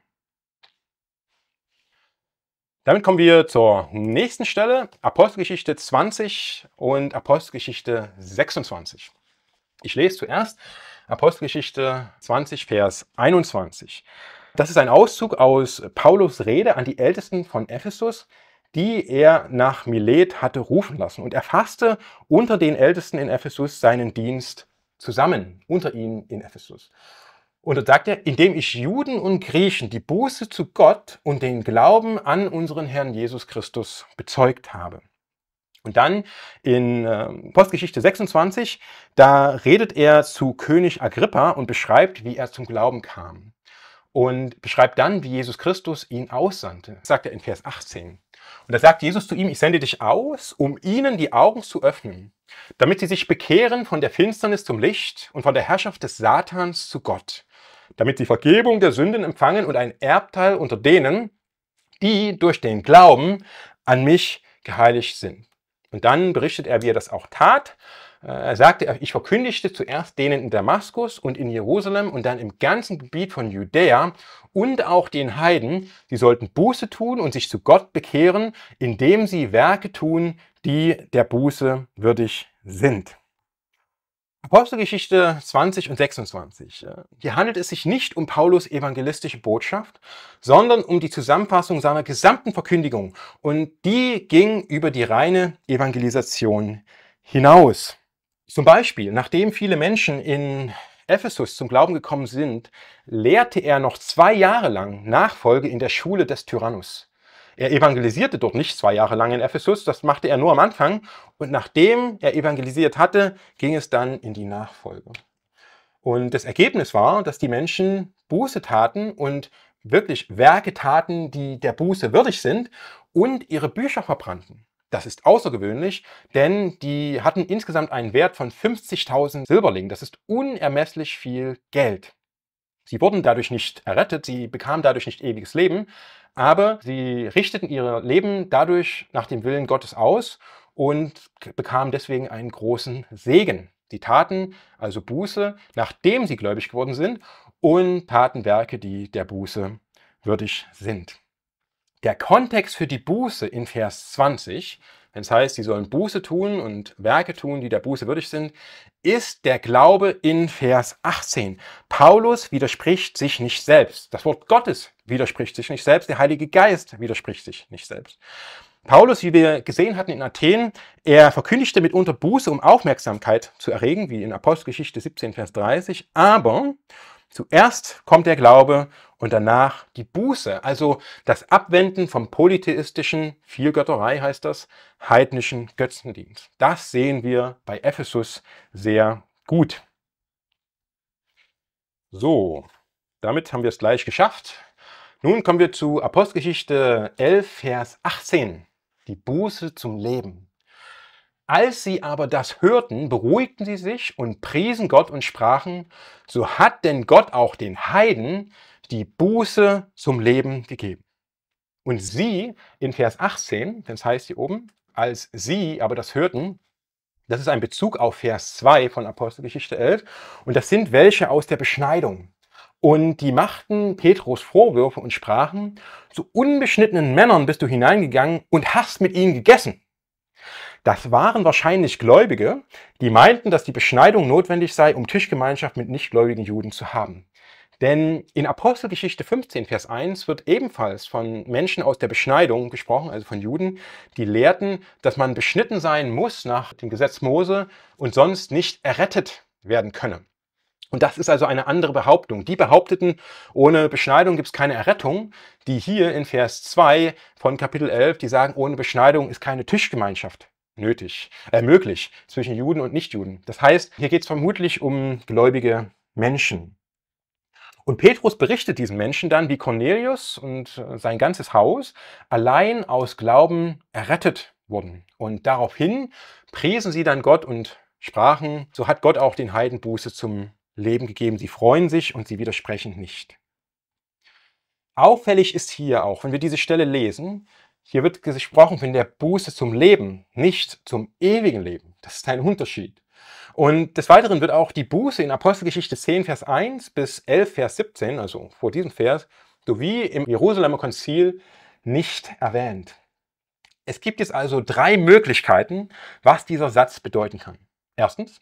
Damit kommen wir zur nächsten Stelle, Apostelgeschichte 20 und Apostelgeschichte 26. Ich lese zuerst Apostelgeschichte 20, Vers 21. Das ist ein Auszug aus Paulus Rede an die Ältesten von Ephesus die er nach Milet hatte rufen lassen. Und er fasste unter den Ältesten in Ephesus seinen Dienst zusammen, unter ihnen in Ephesus. Und da sagt er, indem ich Juden und Griechen die Buße zu Gott und den Glauben an unseren Herrn Jesus Christus bezeugt habe. Und dann in ähm, Postgeschichte 26, da redet er zu König Agrippa und beschreibt, wie er zum Glauben kam. Und beschreibt dann, wie Jesus Christus ihn aussandte, sagt er in Vers 18. Und da sagt Jesus zu ihm, ich sende dich aus, um ihnen die Augen zu öffnen, damit sie sich bekehren von der Finsternis zum Licht und von der Herrschaft des Satans zu Gott, damit sie Vergebung der Sünden empfangen und ein Erbteil unter denen, die durch den Glauben an mich geheiligt sind. Und dann berichtet er, wie er das auch tat. Äh, er sagte, ich verkündigte zuerst denen in Damaskus und in Jerusalem und dann im ganzen Gebiet von Judäa und auch den Heiden, sie sollten Buße tun und sich zu Gott bekehren, indem sie Werke tun, die der Buße würdig sind. Apostelgeschichte 20 und 26. Äh, hier handelt es sich nicht um Paulus evangelistische Botschaft, sondern um die Zusammenfassung seiner gesamten Verkündigung. Und die ging über die reine Evangelisation hinaus. Zum Beispiel, nachdem viele Menschen in Ephesus zum Glauben gekommen sind, lehrte er noch zwei Jahre lang Nachfolge in der Schule des Tyrannus. Er evangelisierte dort nicht zwei Jahre lang in Ephesus, das machte er nur am Anfang. Und nachdem er evangelisiert hatte, ging es dann in die Nachfolge. Und das Ergebnis war, dass die Menschen Buße taten und wirklich Werke taten, die der Buße würdig sind und ihre Bücher verbrannten. Das ist außergewöhnlich, denn die hatten insgesamt einen Wert von 50.000 Silberlingen. Das ist unermesslich viel Geld. Sie wurden dadurch nicht errettet, sie bekamen dadurch nicht ewiges Leben, aber sie richteten ihr Leben dadurch nach dem Willen Gottes aus und bekamen deswegen einen großen Segen. Sie taten also Buße, nachdem sie gläubig geworden sind, und taten Werke, die der Buße würdig sind. Der Kontext für die Buße in Vers 20, wenn es heißt, sie sollen Buße tun und Werke tun, die der Buße würdig sind, ist der Glaube in Vers 18. Paulus widerspricht sich nicht selbst. Das Wort Gottes widerspricht sich nicht selbst. Der Heilige Geist widerspricht sich nicht selbst. Paulus, wie wir gesehen hatten in Athen, er verkündigte mitunter Buße, um Aufmerksamkeit zu erregen, wie in Apostelgeschichte 17, Vers 30. Aber zuerst kommt der Glaube und danach die Buße, also das Abwenden vom polytheistischen, Vielgötterei heißt das, heidnischen Götzendienst. Das sehen wir bei Ephesus sehr gut. So, damit haben wir es gleich geschafft. Nun kommen wir zu Apostelgeschichte 11, Vers 18, die Buße zum Leben. Als sie aber das hörten, beruhigten sie sich und priesen Gott und sprachen, so hat denn Gott auch den Heiden die Buße zum Leben gegeben. Und sie in Vers 18, das heißt hier oben, als sie aber das hörten, das ist ein Bezug auf Vers 2 von Apostelgeschichte 11, und das sind welche aus der Beschneidung. Und die machten Petrus Vorwürfe und sprachen, zu unbeschnittenen Männern bist du hineingegangen und hast mit ihnen gegessen. Das waren wahrscheinlich Gläubige, die meinten, dass die Beschneidung notwendig sei, um Tischgemeinschaft mit nichtgläubigen Juden zu haben. Denn in Apostelgeschichte 15, Vers 1 wird ebenfalls von Menschen aus der Beschneidung gesprochen, also von Juden, die lehrten, dass man beschnitten sein muss nach dem Gesetz Mose und sonst nicht errettet werden könne. Und das ist also eine andere Behauptung. Die behaupteten, ohne Beschneidung gibt es keine Errettung. Die hier in Vers 2 von Kapitel 11, die sagen, ohne Beschneidung ist keine Tischgemeinschaft nötig, äh, möglich zwischen Juden und Nichtjuden. Das heißt, hier geht es vermutlich um gläubige Menschen. Und Petrus berichtet diesen Menschen dann, wie Cornelius und äh, sein ganzes Haus allein aus Glauben errettet wurden. Und daraufhin priesen sie dann Gott und sprachen, so hat Gott auch den Heiden Buße zum Leben gegeben. Sie freuen sich und sie widersprechen nicht. Auffällig ist hier auch, wenn wir diese Stelle lesen, hier wird gesprochen von der Buße zum Leben, nicht zum ewigen Leben. Das ist ein Unterschied. Und des Weiteren wird auch die Buße in Apostelgeschichte 10, Vers 1 bis 11, Vers 17, also vor diesem Vers, sowie im Jerusalemer Konzil nicht erwähnt. Es gibt jetzt also drei Möglichkeiten, was dieser Satz bedeuten kann. Erstens,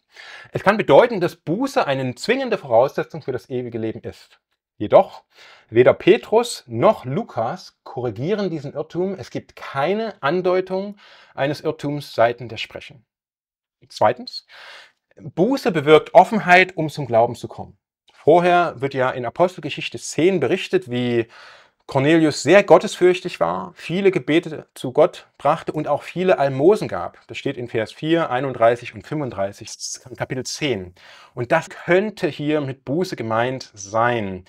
es kann bedeuten, dass Buße eine zwingende Voraussetzung für das ewige Leben ist. Jedoch, weder Petrus noch Lukas korrigieren diesen Irrtum. Es gibt keine Andeutung eines Irrtums seiten der Sprechen. Zweitens, Buße bewirkt Offenheit, um zum Glauben zu kommen. Vorher wird ja in Apostelgeschichte 10 berichtet, wie Cornelius sehr gottesfürchtig war, viele Gebete zu Gott brachte und auch viele Almosen gab. Das steht in Vers 4, 31 und 35, Kapitel 10. Und das könnte hier mit Buße gemeint sein.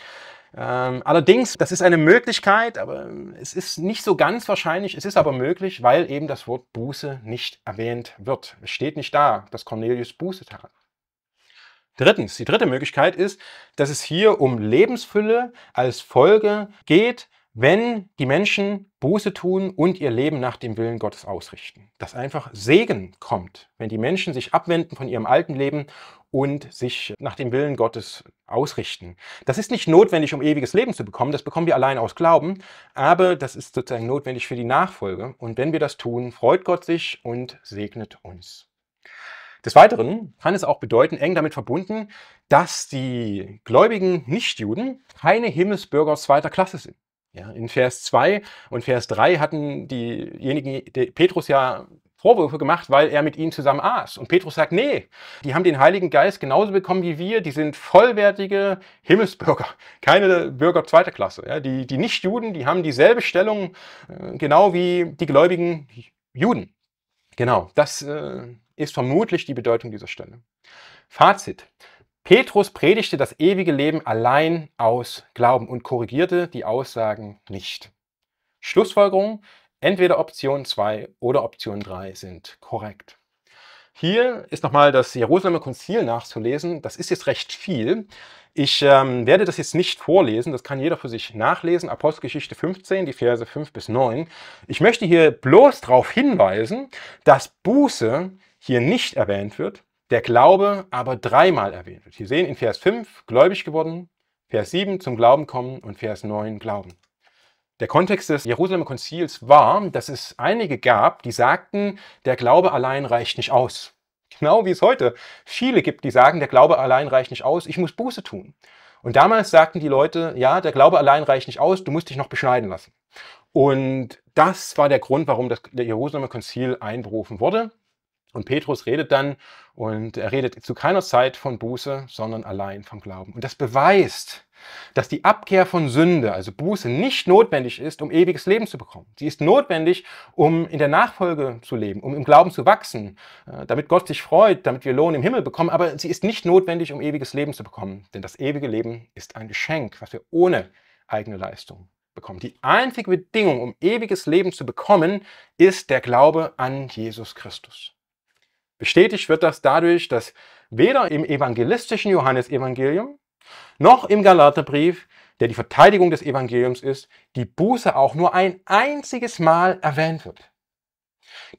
Ähm, allerdings, das ist eine Möglichkeit, aber ähm, es ist nicht so ganz wahrscheinlich, es ist aber möglich, weil eben das Wort Buße nicht erwähnt wird. Es steht nicht da, dass Cornelius Buße tat. Drittens, die dritte Möglichkeit ist, dass es hier um Lebensfülle als Folge geht, wenn die Menschen Buße tun und ihr Leben nach dem Willen Gottes ausrichten. Dass einfach Segen kommt, wenn die Menschen sich abwenden von ihrem alten Leben und sich nach dem Willen Gottes ausrichten. Das ist nicht notwendig, um ewiges Leben zu bekommen, das bekommen wir allein aus Glauben, aber das ist sozusagen notwendig für die Nachfolge. Und wenn wir das tun, freut Gott sich und segnet uns. Des Weiteren kann es auch bedeuten, eng damit verbunden, dass die gläubigen Nichtjuden keine Himmelsbürger zweiter Klasse sind. Ja, in Vers 2 und Vers 3 hatten diejenigen die Petrus ja Vorwürfe gemacht, weil er mit ihnen zusammen aß. Und Petrus sagt, nee, die haben den Heiligen Geist genauso bekommen wie wir, die sind vollwertige Himmelsbürger, keine Bürger zweiter Klasse. Ja, die, die Nichtjuden, die haben dieselbe Stellung, äh, genau wie die gläubigen Juden. Genau, das äh, ist vermutlich die Bedeutung dieser Stelle. Fazit. Petrus predigte das ewige Leben allein aus Glauben und korrigierte die Aussagen nicht. Schlussfolgerung, Entweder Option 2 oder Option 3 sind korrekt. Hier ist nochmal das Jerusalemer Konzil nachzulesen. Das ist jetzt recht viel. Ich ähm, werde das jetzt nicht vorlesen, das kann jeder für sich nachlesen. Apostelgeschichte 15, die Verse 5 bis 9. Ich möchte hier bloß darauf hinweisen, dass Buße hier nicht erwähnt wird, der Glaube aber dreimal erwähnt wird. Hier sehen in Vers 5 gläubig geworden, Vers 7 zum Glauben kommen und Vers 9 Glauben. Der Kontext des Jerusalemer Konzils war, dass es einige gab, die sagten, der Glaube allein reicht nicht aus. Genau wie es heute viele gibt, die sagen, der Glaube allein reicht nicht aus, ich muss Buße tun. Und damals sagten die Leute, ja, der Glaube allein reicht nicht aus, du musst dich noch beschneiden lassen. Und das war der Grund, warum das Jerusalemer Konzil einberufen wurde. Und Petrus redet dann und er redet zu keiner Zeit von Buße, sondern allein vom Glauben. Und das beweist, dass die Abkehr von Sünde, also Buße, nicht notwendig ist, um ewiges Leben zu bekommen. Sie ist notwendig, um in der Nachfolge zu leben, um im Glauben zu wachsen, äh, damit Gott sich freut, damit wir Lohn im Himmel bekommen. Aber sie ist nicht notwendig, um ewiges Leben zu bekommen. Denn das ewige Leben ist ein Geschenk, was wir ohne eigene Leistung bekommen. Die einzige Bedingung, um ewiges Leben zu bekommen, ist der Glaube an Jesus Christus. Bestätigt wird das dadurch, dass weder im evangelistischen Johannesevangelium noch im Galaterbrief, der die Verteidigung des Evangeliums ist, die Buße auch nur ein einziges Mal erwähnt wird.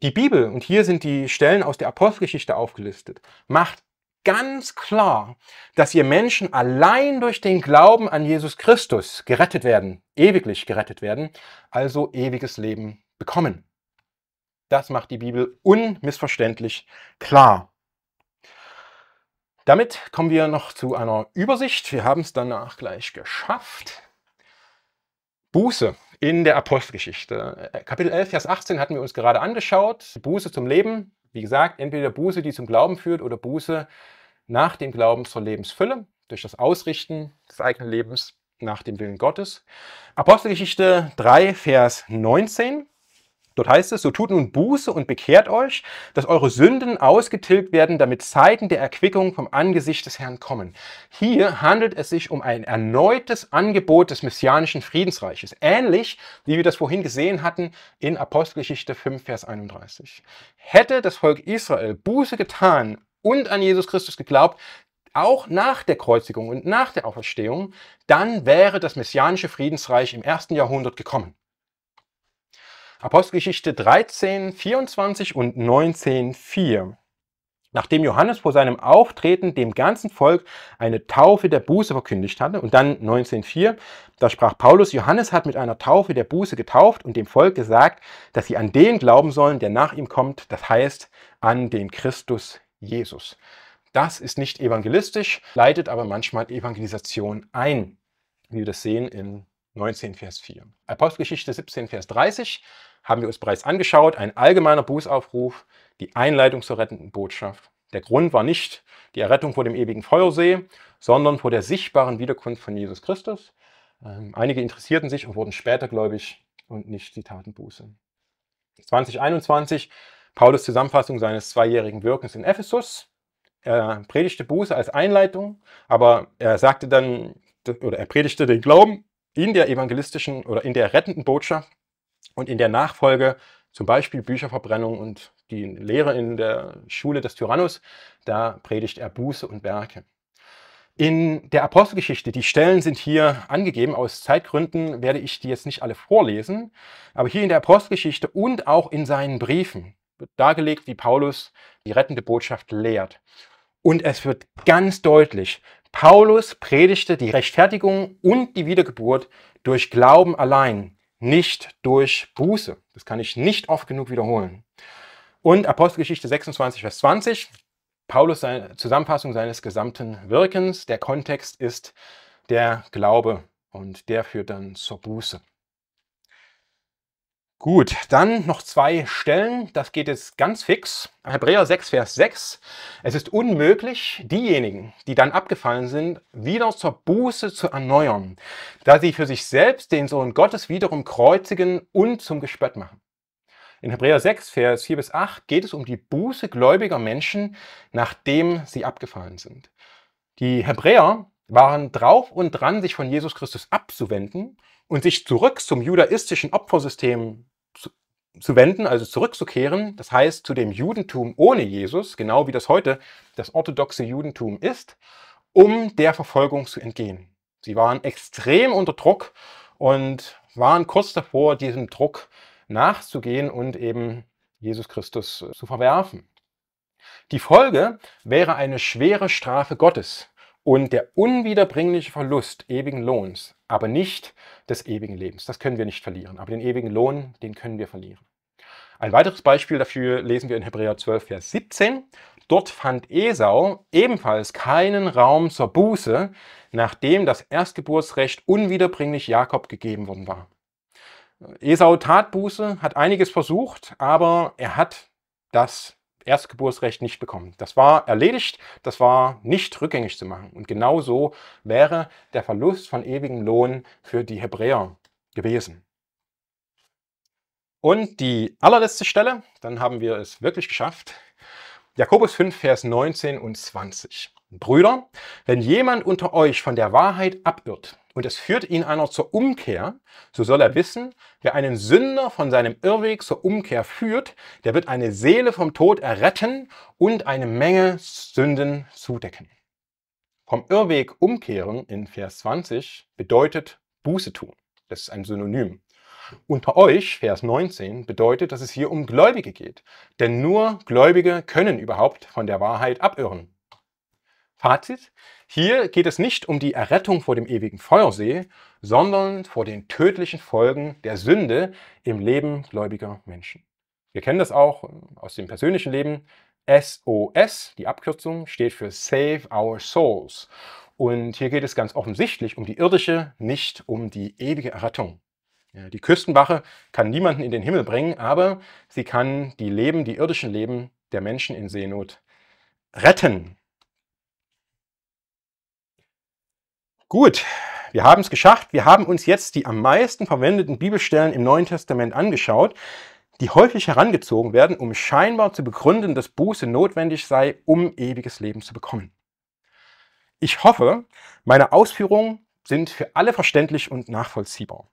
Die Bibel, und hier sind die Stellen aus der Apostelgeschichte aufgelistet, macht ganz klar, dass ihr Menschen allein durch den Glauben an Jesus Christus gerettet werden, ewiglich gerettet werden, also ewiges Leben bekommen. Das macht die Bibel unmissverständlich klar. Damit kommen wir noch zu einer Übersicht. Wir haben es danach gleich geschafft. Buße in der Apostelgeschichte. Äh, Kapitel 11, Vers 18 hatten wir uns gerade angeschaut. Buße zum Leben. Wie gesagt, entweder Buße, die zum Glauben führt, oder Buße nach dem Glauben zur Lebensfülle, durch das Ausrichten des eigenen Lebens nach dem Willen Gottes. Apostelgeschichte 3, Vers 19. Dort heißt es, so tut nun Buße und bekehrt euch, dass eure Sünden ausgetilgt werden, damit Zeiten der Erquickung vom Angesicht des Herrn kommen. Hier handelt es sich um ein erneutes Angebot des messianischen Friedensreiches, ähnlich wie wir das vorhin gesehen hatten in Apostelgeschichte 5, Vers 31. Hätte das Volk Israel Buße getan und an Jesus Christus geglaubt, auch nach der Kreuzigung und nach der Auferstehung, dann wäre das messianische Friedensreich im ersten Jahrhundert gekommen. Apostelgeschichte 13, 24 und 19, 4. Nachdem Johannes vor seinem Auftreten dem ganzen Volk eine Taufe der Buße verkündigt hatte, und dann 19.4, da sprach Paulus, Johannes hat mit einer Taufe der Buße getauft und dem Volk gesagt, dass sie an den glauben sollen, der nach ihm kommt, das heißt an den Christus Jesus. Das ist nicht evangelistisch, leitet aber manchmal Evangelisation ein, wie wir das sehen in 19, Vers 4. Apostelgeschichte 17, Vers 30 haben wir uns bereits angeschaut, ein allgemeiner Bußaufruf, die Einleitung zur rettenden Botschaft. Der Grund war nicht die Errettung vor dem ewigen Feuersee, sondern vor der sichtbaren Wiederkunft von Jesus Christus. Ähm, einige interessierten sich und wurden später gläubig und nicht die taten Buße. 2021 Paulus Zusammenfassung seines zweijährigen Wirkens in Ephesus. Er predigte Buße als Einleitung, aber er sagte dann, oder er predigte den Glauben in der evangelistischen oder in der rettenden Botschaft und in der Nachfolge zum Beispiel Bücherverbrennung und die Lehre in der Schule des Tyrannus, da predigt er Buße und Werke. In der Apostelgeschichte, die Stellen sind hier angegeben, aus Zeitgründen werde ich die jetzt nicht alle vorlesen, aber hier in der Apostelgeschichte und auch in seinen Briefen wird dargelegt, wie Paulus die rettende Botschaft lehrt. Und es wird ganz deutlich, Paulus predigte die Rechtfertigung und die Wiedergeburt durch Glauben allein nicht durch Buße. Das kann ich nicht oft genug wiederholen. Und Apostelgeschichte 26, Vers 20, Paulus seine Zusammenfassung seines gesamten Wirkens. Der Kontext ist der Glaube und der führt dann zur Buße. Gut, dann noch zwei Stellen. Das geht jetzt ganz fix. Hebräer 6, Vers 6. Es ist unmöglich, diejenigen, die dann abgefallen sind, wieder zur Buße zu erneuern, da sie für sich selbst den Sohn Gottes wiederum kreuzigen und zum Gespött machen. In Hebräer 6, Vers 4 bis 8 geht es um die Buße gläubiger Menschen, nachdem sie abgefallen sind. Die Hebräer waren drauf und dran, sich von Jesus Christus abzuwenden und sich zurück zum judaistischen Opfersystem zu, zu wenden, also zurückzukehren, das heißt zu dem Judentum ohne Jesus, genau wie das heute das orthodoxe Judentum ist, um der Verfolgung zu entgehen. Sie waren extrem unter Druck und waren kurz davor, diesem Druck nachzugehen und eben Jesus Christus zu verwerfen. Die Folge wäre eine schwere Strafe Gottes, und der unwiederbringliche Verlust ewigen Lohns, aber nicht des ewigen Lebens. Das können wir nicht verlieren, aber den ewigen Lohn, den können wir verlieren. Ein weiteres Beispiel dafür lesen wir in Hebräer 12, Vers 17. Dort fand Esau ebenfalls keinen Raum zur Buße, nachdem das Erstgeburtsrecht unwiederbringlich Jakob gegeben worden war. Esau tat Buße, hat einiges versucht, aber er hat das Erstgeburtsrecht nicht bekommen. Das war erledigt, das war nicht rückgängig zu machen. Und genau so wäre der Verlust von ewigem Lohn für die Hebräer gewesen. Und die allerletzte Stelle, dann haben wir es wirklich geschafft. Jakobus 5, Vers 19 und 20. Brüder, wenn jemand unter euch von der Wahrheit abirrt und es führt ihn einer zur Umkehr, so soll er wissen, wer einen Sünder von seinem Irrweg zur Umkehr führt, der wird eine Seele vom Tod erretten und eine Menge Sünden zudecken. Vom Irrweg umkehren in Vers 20 bedeutet Buße tun. Das ist ein Synonym. Unter euch, Vers 19, bedeutet, dass es hier um Gläubige geht. Denn nur Gläubige können überhaupt von der Wahrheit abirren. Fazit, hier geht es nicht um die Errettung vor dem ewigen Feuersee, sondern vor den tödlichen Folgen der Sünde im Leben gläubiger Menschen. Wir kennen das auch äh, aus dem persönlichen Leben. SOS, die Abkürzung, steht für Save Our Souls. Und hier geht es ganz offensichtlich um die irdische, nicht um die ewige Errettung. Die Küstenwache kann niemanden in den Himmel bringen, aber sie kann die Leben, die irdischen Leben der Menschen in Seenot retten. Gut, wir haben es geschafft. Wir haben uns jetzt die am meisten verwendeten Bibelstellen im Neuen Testament angeschaut, die häufig herangezogen werden, um scheinbar zu begründen, dass Buße notwendig sei, um ewiges Leben zu bekommen. Ich hoffe, meine Ausführungen sind für alle verständlich und nachvollziehbar.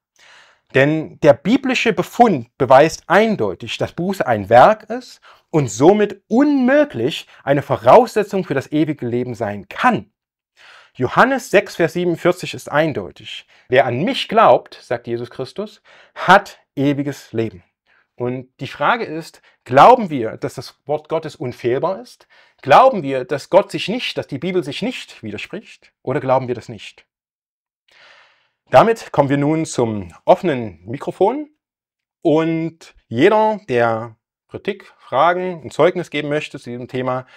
Denn der biblische Befund beweist eindeutig, dass Buße ein Werk ist und somit unmöglich eine Voraussetzung für das ewige Leben sein kann. Johannes 6, Vers 47 ist eindeutig. Wer an mich glaubt, sagt Jesus Christus, hat ewiges Leben. Und die Frage ist, glauben wir, dass das Wort Gottes unfehlbar ist? Glauben wir, dass Gott sich nicht, dass die Bibel sich nicht widerspricht? Oder glauben wir das nicht? Damit kommen wir nun zum offenen Mikrofon. Und jeder, der Kritik, Fragen ein Zeugnis geben möchte zu diesem Thema,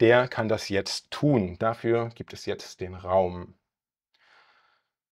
der kann das jetzt tun. Dafür gibt es jetzt den Raum.